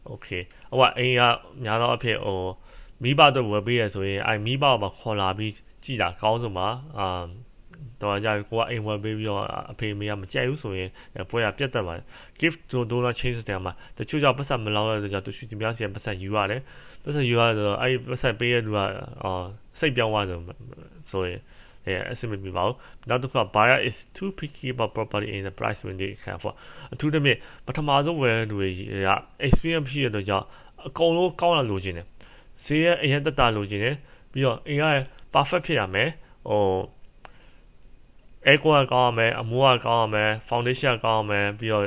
โอเคဟိုကအိမ်ကများသောအဖြစ်ဟိုမိဘတို့ဝယ်ပေးရဆိုရင်အဲမိဘကိုခေါ်လာပြီးကြည်တာကောင်းဆုံးပါအာတော်ကြကိုကအိမ်ဝယ်ပေးပြီးတော့အဖေမေကမကြိုက်ဘူးဆိုရင်ပွဲကပြတ်တက်ပါတယ် gift တို့ donor change တဲ့မှာတချို့ကြောင့်ပတ်စံမလောင်းတဲ့ကြောင့်သူရှိဒီများစီပတ်စံယူရတယ်ပတ်စံယူရတယ်ဆိုတော့အဲဒီပတ်စံပေးရတဲ့လူကအော်စိတ်ပြောင်းသွားဆိုဆိုရင်အဲအဆင်မပြေပါဘူးနောက်တစ်ခုက buyer is too picky about property in the price when they can afford အထူးသဖြင့်ပထမဆုံးဝယ်တွေက experience ရှိတဲ့အတွက်ကြောင့်အကုန်လုံးကောင်းလာလို့ခြင်းတယ်ဈေးရအရင်တက်တာလို့ခြင်းတယ်ပြီးတော့အင်က perfect ဖြစ်ရမယ်ဟိုအဲကွာကောင်းရမယ်အမိုးကကောင်းရမယ် foundation ကောင်းရမယ်ပြီးတော့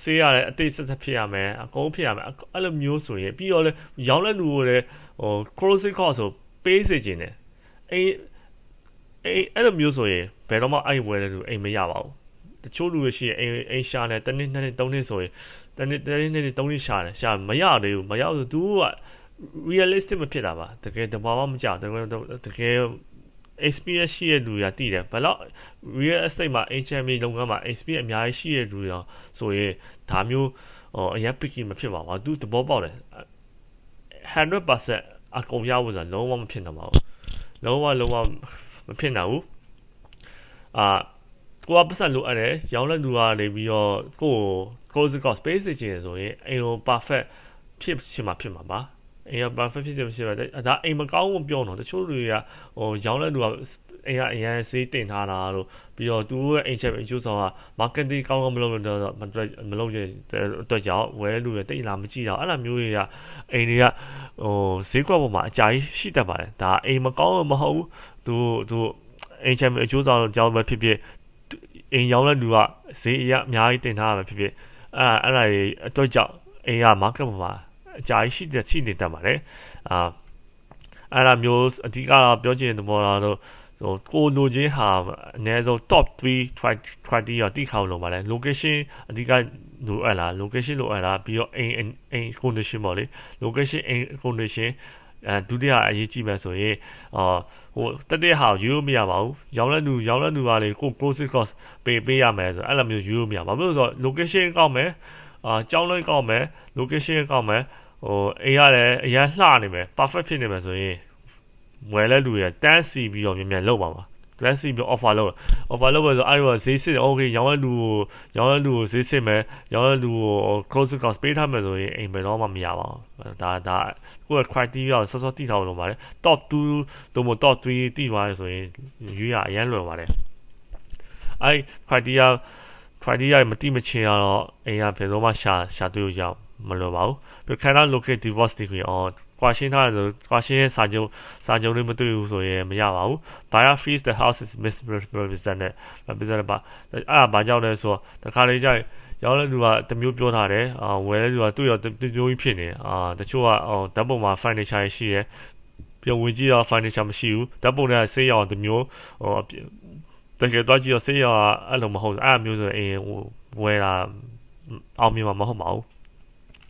ဆေးရတယ်အသေးဆက်ဆက်ဖြစ်ရမယ်အကုန်ဖြစ်ရမယ်အဲ့လိုမျိုးဆိုရင်ပြီးတော့လဲရောင်းတဲ့လူကိုလည်းဟို closing cost ဆိုပေးစေခြင်းတယ်အိမ်အဲအဲ့လိုမျိုးဆိုရင်ဘယ်တော့မှအိုက်ဝဲတဲ့လူအိမ်မရပါဘူးတချို့လူတွေရှိရင်အိမ်အိမ်ရှာတယ်တနည်းနှစ်နှစ်သုံးနှစ်ဆိုရင်တနည်းတနည်းနှစ်နှစ်သုံးနှစ်ရှာတယ်ရှာမရသေးဘူးမရဘူး तू က realistic မဖြစ်တာပါတကယ်တဘာမှမကြောက်တကယ်တကယ် experience ရှိတဲ့လူတွေကတည်တယ်ဘယ်လောက် real estate မှာ HMB လုပ်ငန်းမှာ experience အများကြီးရှိတဲ့လူတွေဆိုရင်ဒါမျိုးဟိုအရင် picky မဖြစ်ပါဘူး तू သဘောပေါက်တယ်100%အကုန်ရဖို့ဆိုတာလုံးဝမဖြစ်နိုင်ပါဘူးလုံးဝလုံးဝမဖြစ်နိုင်ဘူးအာကိုကပတ်စံလိုအပ်တယ်ရောင်းလက်သူကနေပြီးတော့ကိုကို close got space ချင်းဆိုရင်အိမ်ကို perfect ဖြစ်ချင်မှဖြစ်မှာပါအိမ်က perfect ဖြစ်ချင်မှဖြစ်မှာဒါအိမ်မကောင်းဘူးပြောတော့တချို့လူတွေကဟိုရောင်းလက်သူကအိမ်ကအရန်စေးတင်ထားတာလို့ပြီးတော့သူ့ရဲ့အိမ်ချက်အကျိုးဆောင်က marketing ကောင်းကောင်းမလုပ်လို့တော့မလုပ်ကြအတွက်ကြောင့်ဝဲလူတွေတိတ်လာမကြည့်တော့အဲ့လိုမျိုးတွေကအိမ်တွေကဟိုဈေးကွက်ပေါ်မှာအကြိုက်ရှိတတ်ပါတယ်ဒါအိမ်မကောင်းမဟုတ်ဘူးသူတို့အိမ်ချမ်းအကျိုးဆောင်အကြောင်းပဲဖြစ်ဖြစ်အိမ်ရောင်းတဲ့လူကဈေးအရအများကြီးတင်ထားရမှာဖြစ်ဖြစ်အဲ့အဲ့ဒါတွေအတွက်ကြောင့်အိမ်က market မှာအကြိုက်ရှိတဲ့ရှိနေတတ်ပါတယ်အာအဲ့ဒါမျိုးအဓိကပြောချင်တဲ့ဘောတော့ဟိုကိုလိုချင်းဟာအနည်းဆုံး top 3 criteria တိခေါလုံးပါလဲ location အဓိကလိုအပ်လား location လိုအပ်လားပြီးတော့ in in condition ပေါ့လေ location in condition အဲဒုတိယအရေးကြီးမယ်ဆိုရင်အော်ဟိုတတိယဟာရိုးရိုးမရပါဘူးရောင်းလက်လူရောင်းလက်လူပါလေကို close cost ပေးပေးရမယ်ဆိုအဲ့လိုမျိုးရိုးရိုးမရဘာဖြစ်လို့ဆိုတော့ location ကောက်မယ်အာကြောင်းလိုက်ကောက်မယ် location ကောက်မယ်ဟိုအိမ်ရလည်းအရန်လှနေမယ် perfect ဖြစ်နေမယ်ဆိုရင်ဝယ်လက်လူရတန်းစီပြီးတော့မြန်မြန်လောက်ပါပါ lens ပြီး offer လုပ် offer လုပ်ပဲဆိုအဲ့တော့ဈေးစစ် okay ရောင်းတဲ့လူကိုရောင်းတဲ့လူကိုဈေးစစ်မယ်ရောင်းတဲ့လူကို close cost ပေးထားမယ်ဆိုရင်အိမ်ပဲတော့မှမရပါဘူးဒါဒါကိုယ် criteria ကိုစောစောတည်ထားလို့ပါတယ် top 2တို့မို့ top 3တည်သွားရဆိုရင်ရွေးရအရန်လွယ်ပါတယ်အဲ့ criteria criteria မတိမချင်းရတော့အိမ်ကဘယ်တော့မှရှာရှာတွေ့လို့ရမလွယ်ပါဘူးပြီးခဏ locate divorce degree အော်ကွာရှင်းထားတယ်ဆိုကွာရှင်းရဲ့စာချုပ်စာချုပ်လေးမတွေ့ဘူးဆိုရင်မရပါဘူး buyer fees the house is misrepresented represented ပါအဲ့ဒါဘာကြောင့်လဲဆိုတော့တခါလေကြာရောင်းတဲ့လူကတမျိုးပြောထားတယ်အာဝယ်တဲ့လူကသူ့ရောတမျိုးကြီးဖြစ်နေအာတချို့ကဟိုဓာတ်ပုံမှာ furniture ရှိရယ်ပြုံဝင်ကြည့်တော့ furniture မရှိဘူးဓာတ်ပုံတွေကဆေးရောင်တမျိုးဟိုတကယ်တော့ကြည့်တော့ဆေးရောင်ကအဲ့လိုမဟုတ်ဘူးအဲ့လိုမျိုးဆိုရင်အင်းဝယ်တာအောင်မြင်မှာမဟုတ်ပါဘူး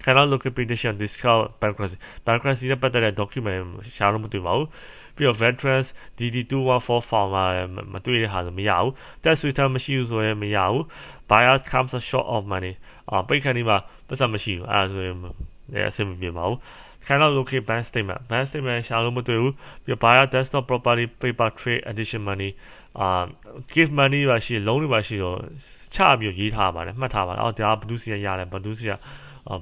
cannot look at prediction discount bankruptcy bankruptcy နဲ့ပတ်သက်တဲ့ document ရှာလို့မတွေ့ပါဘူးပြီးတော့ veterans DD214 form မတွေ့တဲ့ဟာဆိုမရဘူး tax return မရှိဘူးဆိုရင်မရဘူး buyers comes a short of money အပိတ်ခဏဒီမှာပတ်သက်မရှိဘူးအဲ့ဒါဆိုရင်လည်းအဆင်မပြေပါဘူး cannot locate bank statement bank statement ရှာလို့မတွေ့ဘူးပြီးတော့ buyer desktop property paper trade addition money အာ give money ပါရှိ loan တွေပါရှိတော့ချပြီးရေးထားပါတယ်မှတ်ထားပါတယ်အော်ဒါဘယ်သူစီရရတယ်ဘယ်သူစီရ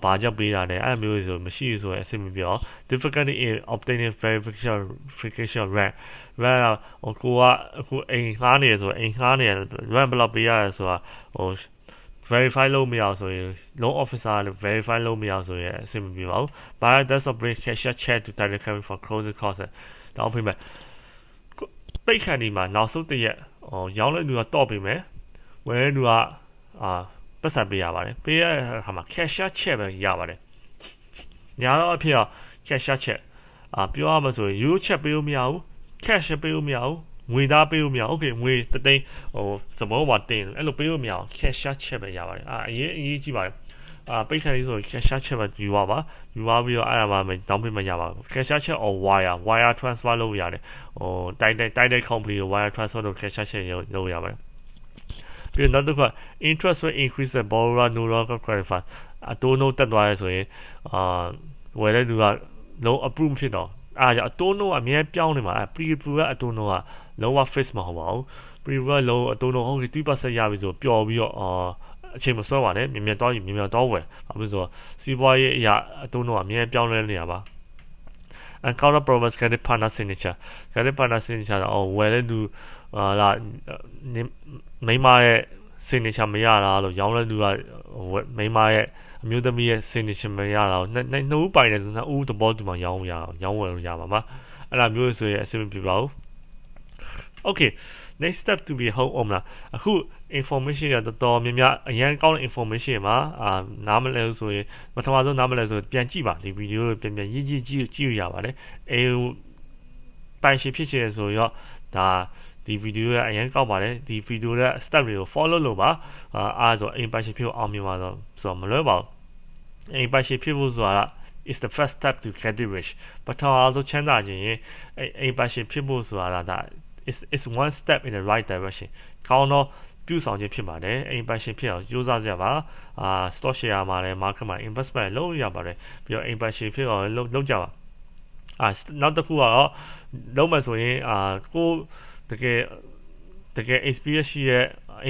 ဘာကြောင့်ပေးတာလဲအဲ့လိုမျိုးဆိုမရှိဘူးဆိုရင်အဆင်မပြေအောင် difficulty in obtaining verification verification rank ဘာလဲကိုကအခုအိမ်ငှားနေရဆိုအိမ်ငှားနေရ rank ဘယ်လောက်ပေးရလဲဆိုတာဟို verify လုပ်မရအောင်ဆိုရင် loan officer လည်း verify လုပ်မရအောင်ဆိုရင်အဆင်မပြေပါဘူး။ buyer that's a break cashier check to direct carry for closing costs တော့ပြင်မယ်။ပိတ်ခံဒီမှာနောက်ဆုံးတစ်ရက်ဟိုရောင်းတဲ့လူကတော့ပြင်မယ်။ဝယ်တဲ့လူကအာပတ်စံပေးရပါတယ်ပေးရတဲ့အခါမှာ cashier check ပဲရပါတယ်ညာတော့အဖြစ်က cashier check အာပြောရမဆိုရင် euro check ပေးလို့မရဘူး cash ပေးလို့မရဘူးငွေသားပေးလို့မရဘူးโอเคငွေတသိန်းဟိုစမောမှာတင်အဲ့လိုပေးလို့မရအောင် cashier check ပဲရပါတယ်အာအရေးအရေးကြီးပါတယ်အာပိတ်ခံလေးဆိုရင် cashier check ပဲယူပါပါယူပါပြီးတော့အဲ့ဒါမှမတောင်းပေးမရပါဘူး cashier check or wire wire transfer လုပ်ရတယ်ဟို title title company ကို wire transfer လုပ် cashier check လုပ်ရပါတယ်ပြီးတော့နောက်တစ်ခုက interest rate increase the borrower no longer qualify အတိုးနှုန်းတက်သွားရဲဆိုရင်အာဝယ်တဲ့လူက loan approve ဖြစ်တော့အားကြောင့်အတိုးနှုန်းကအများပြောင်းနေမှာ pre approve ကအတိုးနှုန်းကလုံးဝ fix မဟုတ်ပါဘူး pre approve လုံးအတိုးနှုန်းဟုတ်ပြီ2%ရပြီဆိုပျော်ပြီးတော့အာအချိန်မစွဲပါနဲ့မြင်မြင်တော့မြင်မြင်တော့ဝယ်ဘာဖြစ်လို့ဆိုတော့စီးပွားရေးအရာအတုံးတော့အမြဲပြောင်းလဲနေတာပါ and counter promise credit partner signature credit partner signature တော့ဝယ်တဲ့သူဟာလာမိမရဲ့ signature မရတာလို့ရောင်းတဲ့လူကမိမရဲ့အမျိုးသမီးရဲ့ signature မရတာကိုနှစ်ဦးပိုင်တယ်ဆိုနှစ်ဦးသဘောတူမှရောင်းရအောင်ရောင်းဝယ်လို့ရပါမှာအဲ့လိုမျိုးဆိုရင်အဆင်ပြေပါဘူး okay next step to be home on လာအခု information တွေတော်တော်များများအရန်ကောင်းတဲ့ information မှာအာနားမလဲဆိုရင်ပထမဆုံးနားမလဲဆိုရင်ပြန်ကြည့်ပါဒီဗီဒီယိုကိုပြန်ပြန်ရေးကြည့်ကြည့်ကြည့်ရပါတယ်အဲပိုင်ရှင်ဖြစ်ချင်ဆိုရောဒါဒီဗီဒီယိုကအရင်ကောက်ပါတယ်ဒီဗီဒီယိုရဲ့ step တွေကို follow လုပ်ပါအားဆို impression ဖြစ်အောင်မြင်ပါဆိုဆိုမလွယ်ပါဘူး impression ဖြစ်ဖို့ဆိုတာက is the first step to getting rich ပထမအဆုံးချမ်းသာခြင်းရင်အိမ်ပါရှင်ဖြစ်ဖို့ဆိုတာဒါ is is one step in the right direction ကောင်းတော့ပြုဆောင်ခြင်းဖြစ်ပါတယ်အိမ်ပါရှင်ဖြစ်အောင်ကြိုးစားကြပါအာ stock share မှာလည်း market မှာ investment လုပ်ရပါတယ်ပြီးတော့အိမ်ပါရှင်ဖြစ်အောင်လုပ်လုပ်ကြပါအာနောက်တစ်ခုကတော့လုံးမယ်ဆိုရင်အာကိုတကယ်တကယ် experience ရှိရဲ့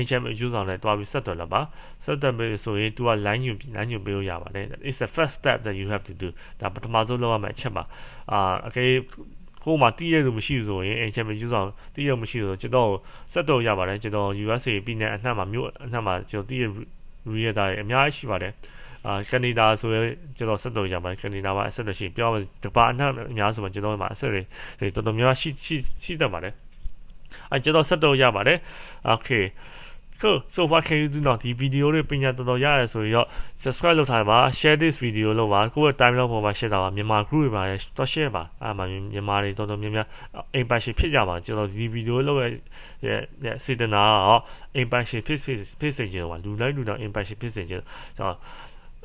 HTML user နဲ့တွားပြီးဆက်သွယ်လာပါဆက်သွယ်ပြီဆိုရင် तू က line ညွန် line ညွန်ပေးလို့ရပါတယ် it's the first step that you have to do ဒါပထမဆုံးလုပ်ရမယ့်အချက်ပါအာအကယ်ကိုယ်မှာတည်ရလို့မရှိဆိုရင် HTML user တည်ရမရှိဆိုကျွန်တော်ဆက်သွယ်ရပါတယ်ကျွန်တော် USA ပြည်နယ်အနှံ့မှာမြို့အနှံ့မှာကျွန်တော်တည်ရ reader တွေအများကြီးရှိပါတယ်အာကနေဒါဆိုရင်ကျွန်တော်ဆက်သွယ်ရပါတယ်ကနေဒါမှာအဆက်သွယ်ရှိပြောမှာတပါအနှံ့အများဆိုမှာကျွန်တော်မှာအဆက်တွေတော်တော်များများရှိရှိရှိတတ်ပါတယ်အဲကျွန်တော်ဆက်တော့ရပါတယ်โอเค cool so what can you do now ဒီ video တွေပညာတော်တော်ရရဆိုတော့ subscribe လုပ်ထားပါ share this video လုပ်ပါကိုယ့်ရဲ့ time log ပေါ်မှာ share တာပါမြန်မာ group တွေပါလည်းတော့ share ပါအဲ့မှာမြန်မာတွေတော်တော်များများ impression ဖြစ်ကြပါကျွန်တော်ဒီ video လုပ်ရရဲ့စေတနာက impression ဖြစ်ဖြစ်ဖြစ်စေချင်ပါလူလိုက်လူတော့ impression ဖြစ်စေချင်ကျွန်တော်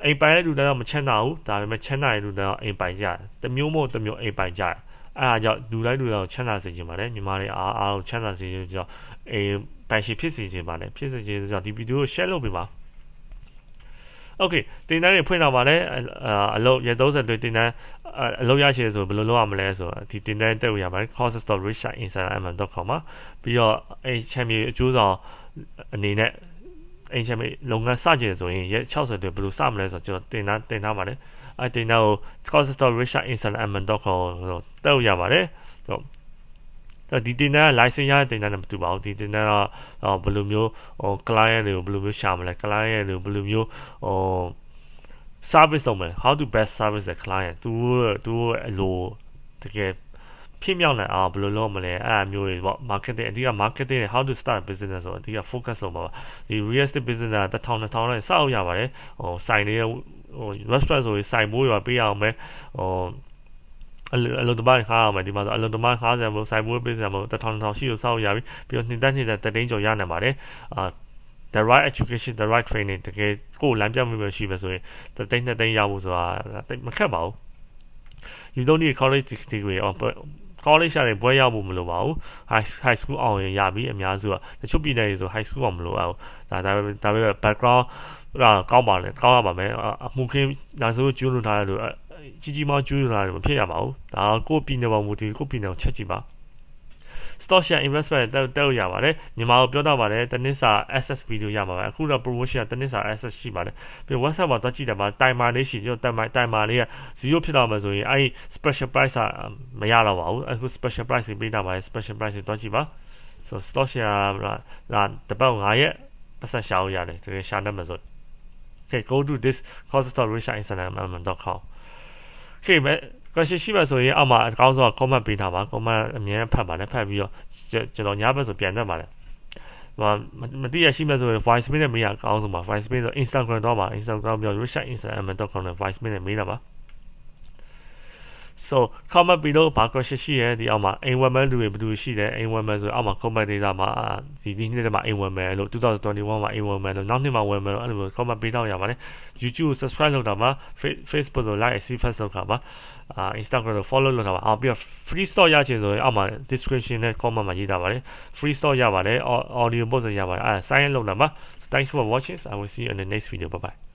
အိမ်ပိုင်တဲ့လူတိုင်းတော့မချမ်းသာဘူးဒါပေမဲ့ချမ်းသာတဲ့လူတိုင်းတော့အိမ်ပိုင်ကြတယ်တမျိုးမို့တမျိုးအိမ်ပိုင်ကြတယ်အဲ့ဒါကြောင့်လူတိုင်းလူတိုင်းကိုချမ်းသာစေချင်ပါတယ်ညီမတွေအားအားချမ်းသာစေချင်ကြောင့်အေးပိုင်ရှင်ဖြစ်စေချင်ပါတယ်ဖြစ်စေချင်ကြောင့်ဒီဗီဒီယိုကို share လုပ်ပေးပါโอเคတင်တန်းတွေဖွင့်တော့ပါလေအလုပ်ရ30တွေတင်တန်းအလုပ်ရရှိဆိုဘယ်လိုလုပ်ရမလဲဆိုတော့ဒီတင်တန်းတက်လို့ရပါတယ် courses.richardinsidermm.com မှာပြီးတော့အဲချန်ပီယံအကျိုးဆောင်အနေနဲ့အဲချန်ပီယံလုပ်ငန်းစကြည့်ဆိုရင်ရက်60တွေဘယ်လိုစမလဲဆိုတော့ကျွန်တော်တင်တန်းတင်ထားပါတယ်အဲ့ဒီနောက် cost.richardinstallment.com လို့တက်ရပါတယ်ဟုတ်တော့ဒီတင်တာ license ရတဲ့တင်တာနဲ့မတူပါဘူးဒီတင်တာတော့ဘယ်လိုမျိုးဟို client တွေကိုဘယ်လိုမျိုးရှာမလဲ client တွေကိုဘယ်လိုမျိုးဟို service လုပ်မလဲ how to best service the client သူသူအလိုတကယ်ဖြစ်မြောက်နိုင်အောင်ဘယ်လိုလုပ်မလဲအဲ့အမျိုးတွေပေါ့ marketing အဓိက marketing နဲ့ how to start a business ဆိုအဓိက focus လုပ်ပါပါဒီ real estate business တာ1000 2000လောက်စောက်ရပါတယ်ဟိုစိုင်နေတဲ့ဟို restaurant ဆိုရင်စိုင်မိုးတွေပါပေးရအောင်ပဲဟိုအလုံးတမိုင်းခါရမယ်ဒီမှာဆိုအလုံးတမိုင်းခါဆံမို့စိုင်မိုးပေးဆံမို့တထောင်ထောင်ရှိလို့စောက်ရပြီပြီးတော့နှစ်တက်နှစ်တက်တတိန်းကျော်ရနိုင်ပါတယ်အာ the right education the right training တကယ်ကိုယ်လမ်းပြမှုပဲရှိပဲဆိုရင်တသိန်းနှစ်သိန်းရဖို့ဆိုတာမခက်ပါဘူး you don't need a college degree or college ရတယ်ဘွဲရဖို့မလိုပါဘူး high high school အောင်ရရပြီအများစုကတချို့ပြည်နယ်တွေဆို high school အောင်မလိုအောင်ဒါဒါပဲဒါပဲ background အဲ့ဒါကောင်းပါလေကောင်းရပါမယ်အမှုခင်းနိုင်ဆိုကျွလွန်ထားရလို့ကြီးကြီးမားကျွလွန်ထားရလို့မဖြစ်ရပါဘူးဒါကိုပြည်နယ်ပေါ်မူတည်ကိုပြည်နယ်ချက်ကြည့်ပါ stock share investment တက်တက်လို့ရပါတယ်မြန်မာကိုပြောတော့ပါတယ်တနစ်စာ access video ရမှာပါအခုတော့ promotion တနစ်စာ access ရှိပါတယ်ပြီး WhatsApp မှာသွားကြည့်တယ်မှာ timer လေးရှိကျွန်တော် timer timer လေးက0ဖြစ်လာမှဆိုရင်အဲ့ special price ကမရတော့ပါဘူးအခု special price တွေပေးတာပါတယ် special price တွေသွားကြည့်ပါ so stock share လာတပတ်9ရက်ပတ်ဆက်ရှာလို့ရတယ်တကယ်ရှာတတ်မှာဆို Okay go to this cost.russiainstagram.com Okay ပဲ question ရှိမှဆိုရင်အောက်မှာအကောင်းဆုံး comment ပေးထားပါ comment အများဖတ်ပါနဲ့ဖတ်ပြီးတော့ကျွန်တော်ညဘက်ဆိုပြန်တတ်ပါလေဟိုမသိရရှိမှဆိုရင် voice mail နဲ့မေးရအကောင်းဆုံးပါ voice mail ဆို Instagram တော့ပါ Instagram ပြော russiainstagram.com နဲ့ voice mail နဲ့မေးတာပါ so comment below ဘာ question ရှိရဲဒီအောက်မှာအိမ်ဝယ်မဲ့လူတွေဘယ်သူရှိလဲအိမ်ဝယ်မဲ့ဆိုအောက်မှာ comment data မှာဒီဒီနှစ်ထဲမှာအိမ်ဝယ်မဲ့လို့2021မှာအိမ်ဝယ်မဲ့လို့နောက်နှစ်မှာဝယ်မဲ့လို့အဲ့လို comment ပေးတော့ရပါတယ် YouTube ကို subscribe လုပ်တာမှာ Facebook ကို like အစီဖတ်လုပ်တာမှာအာ Instagram ကို follow လုပ်တာပါအော်ပြီးတော့ free store ရချင်ဆိုရင်အောက်မှာ description နဲ့ comment မှာရေးထားပါတယ် free store ရပါတယ် audio book ဆိုရပါတယ်အဲ sign လုပ်တာမှာ thanks for watching i will see you in the next video bye bye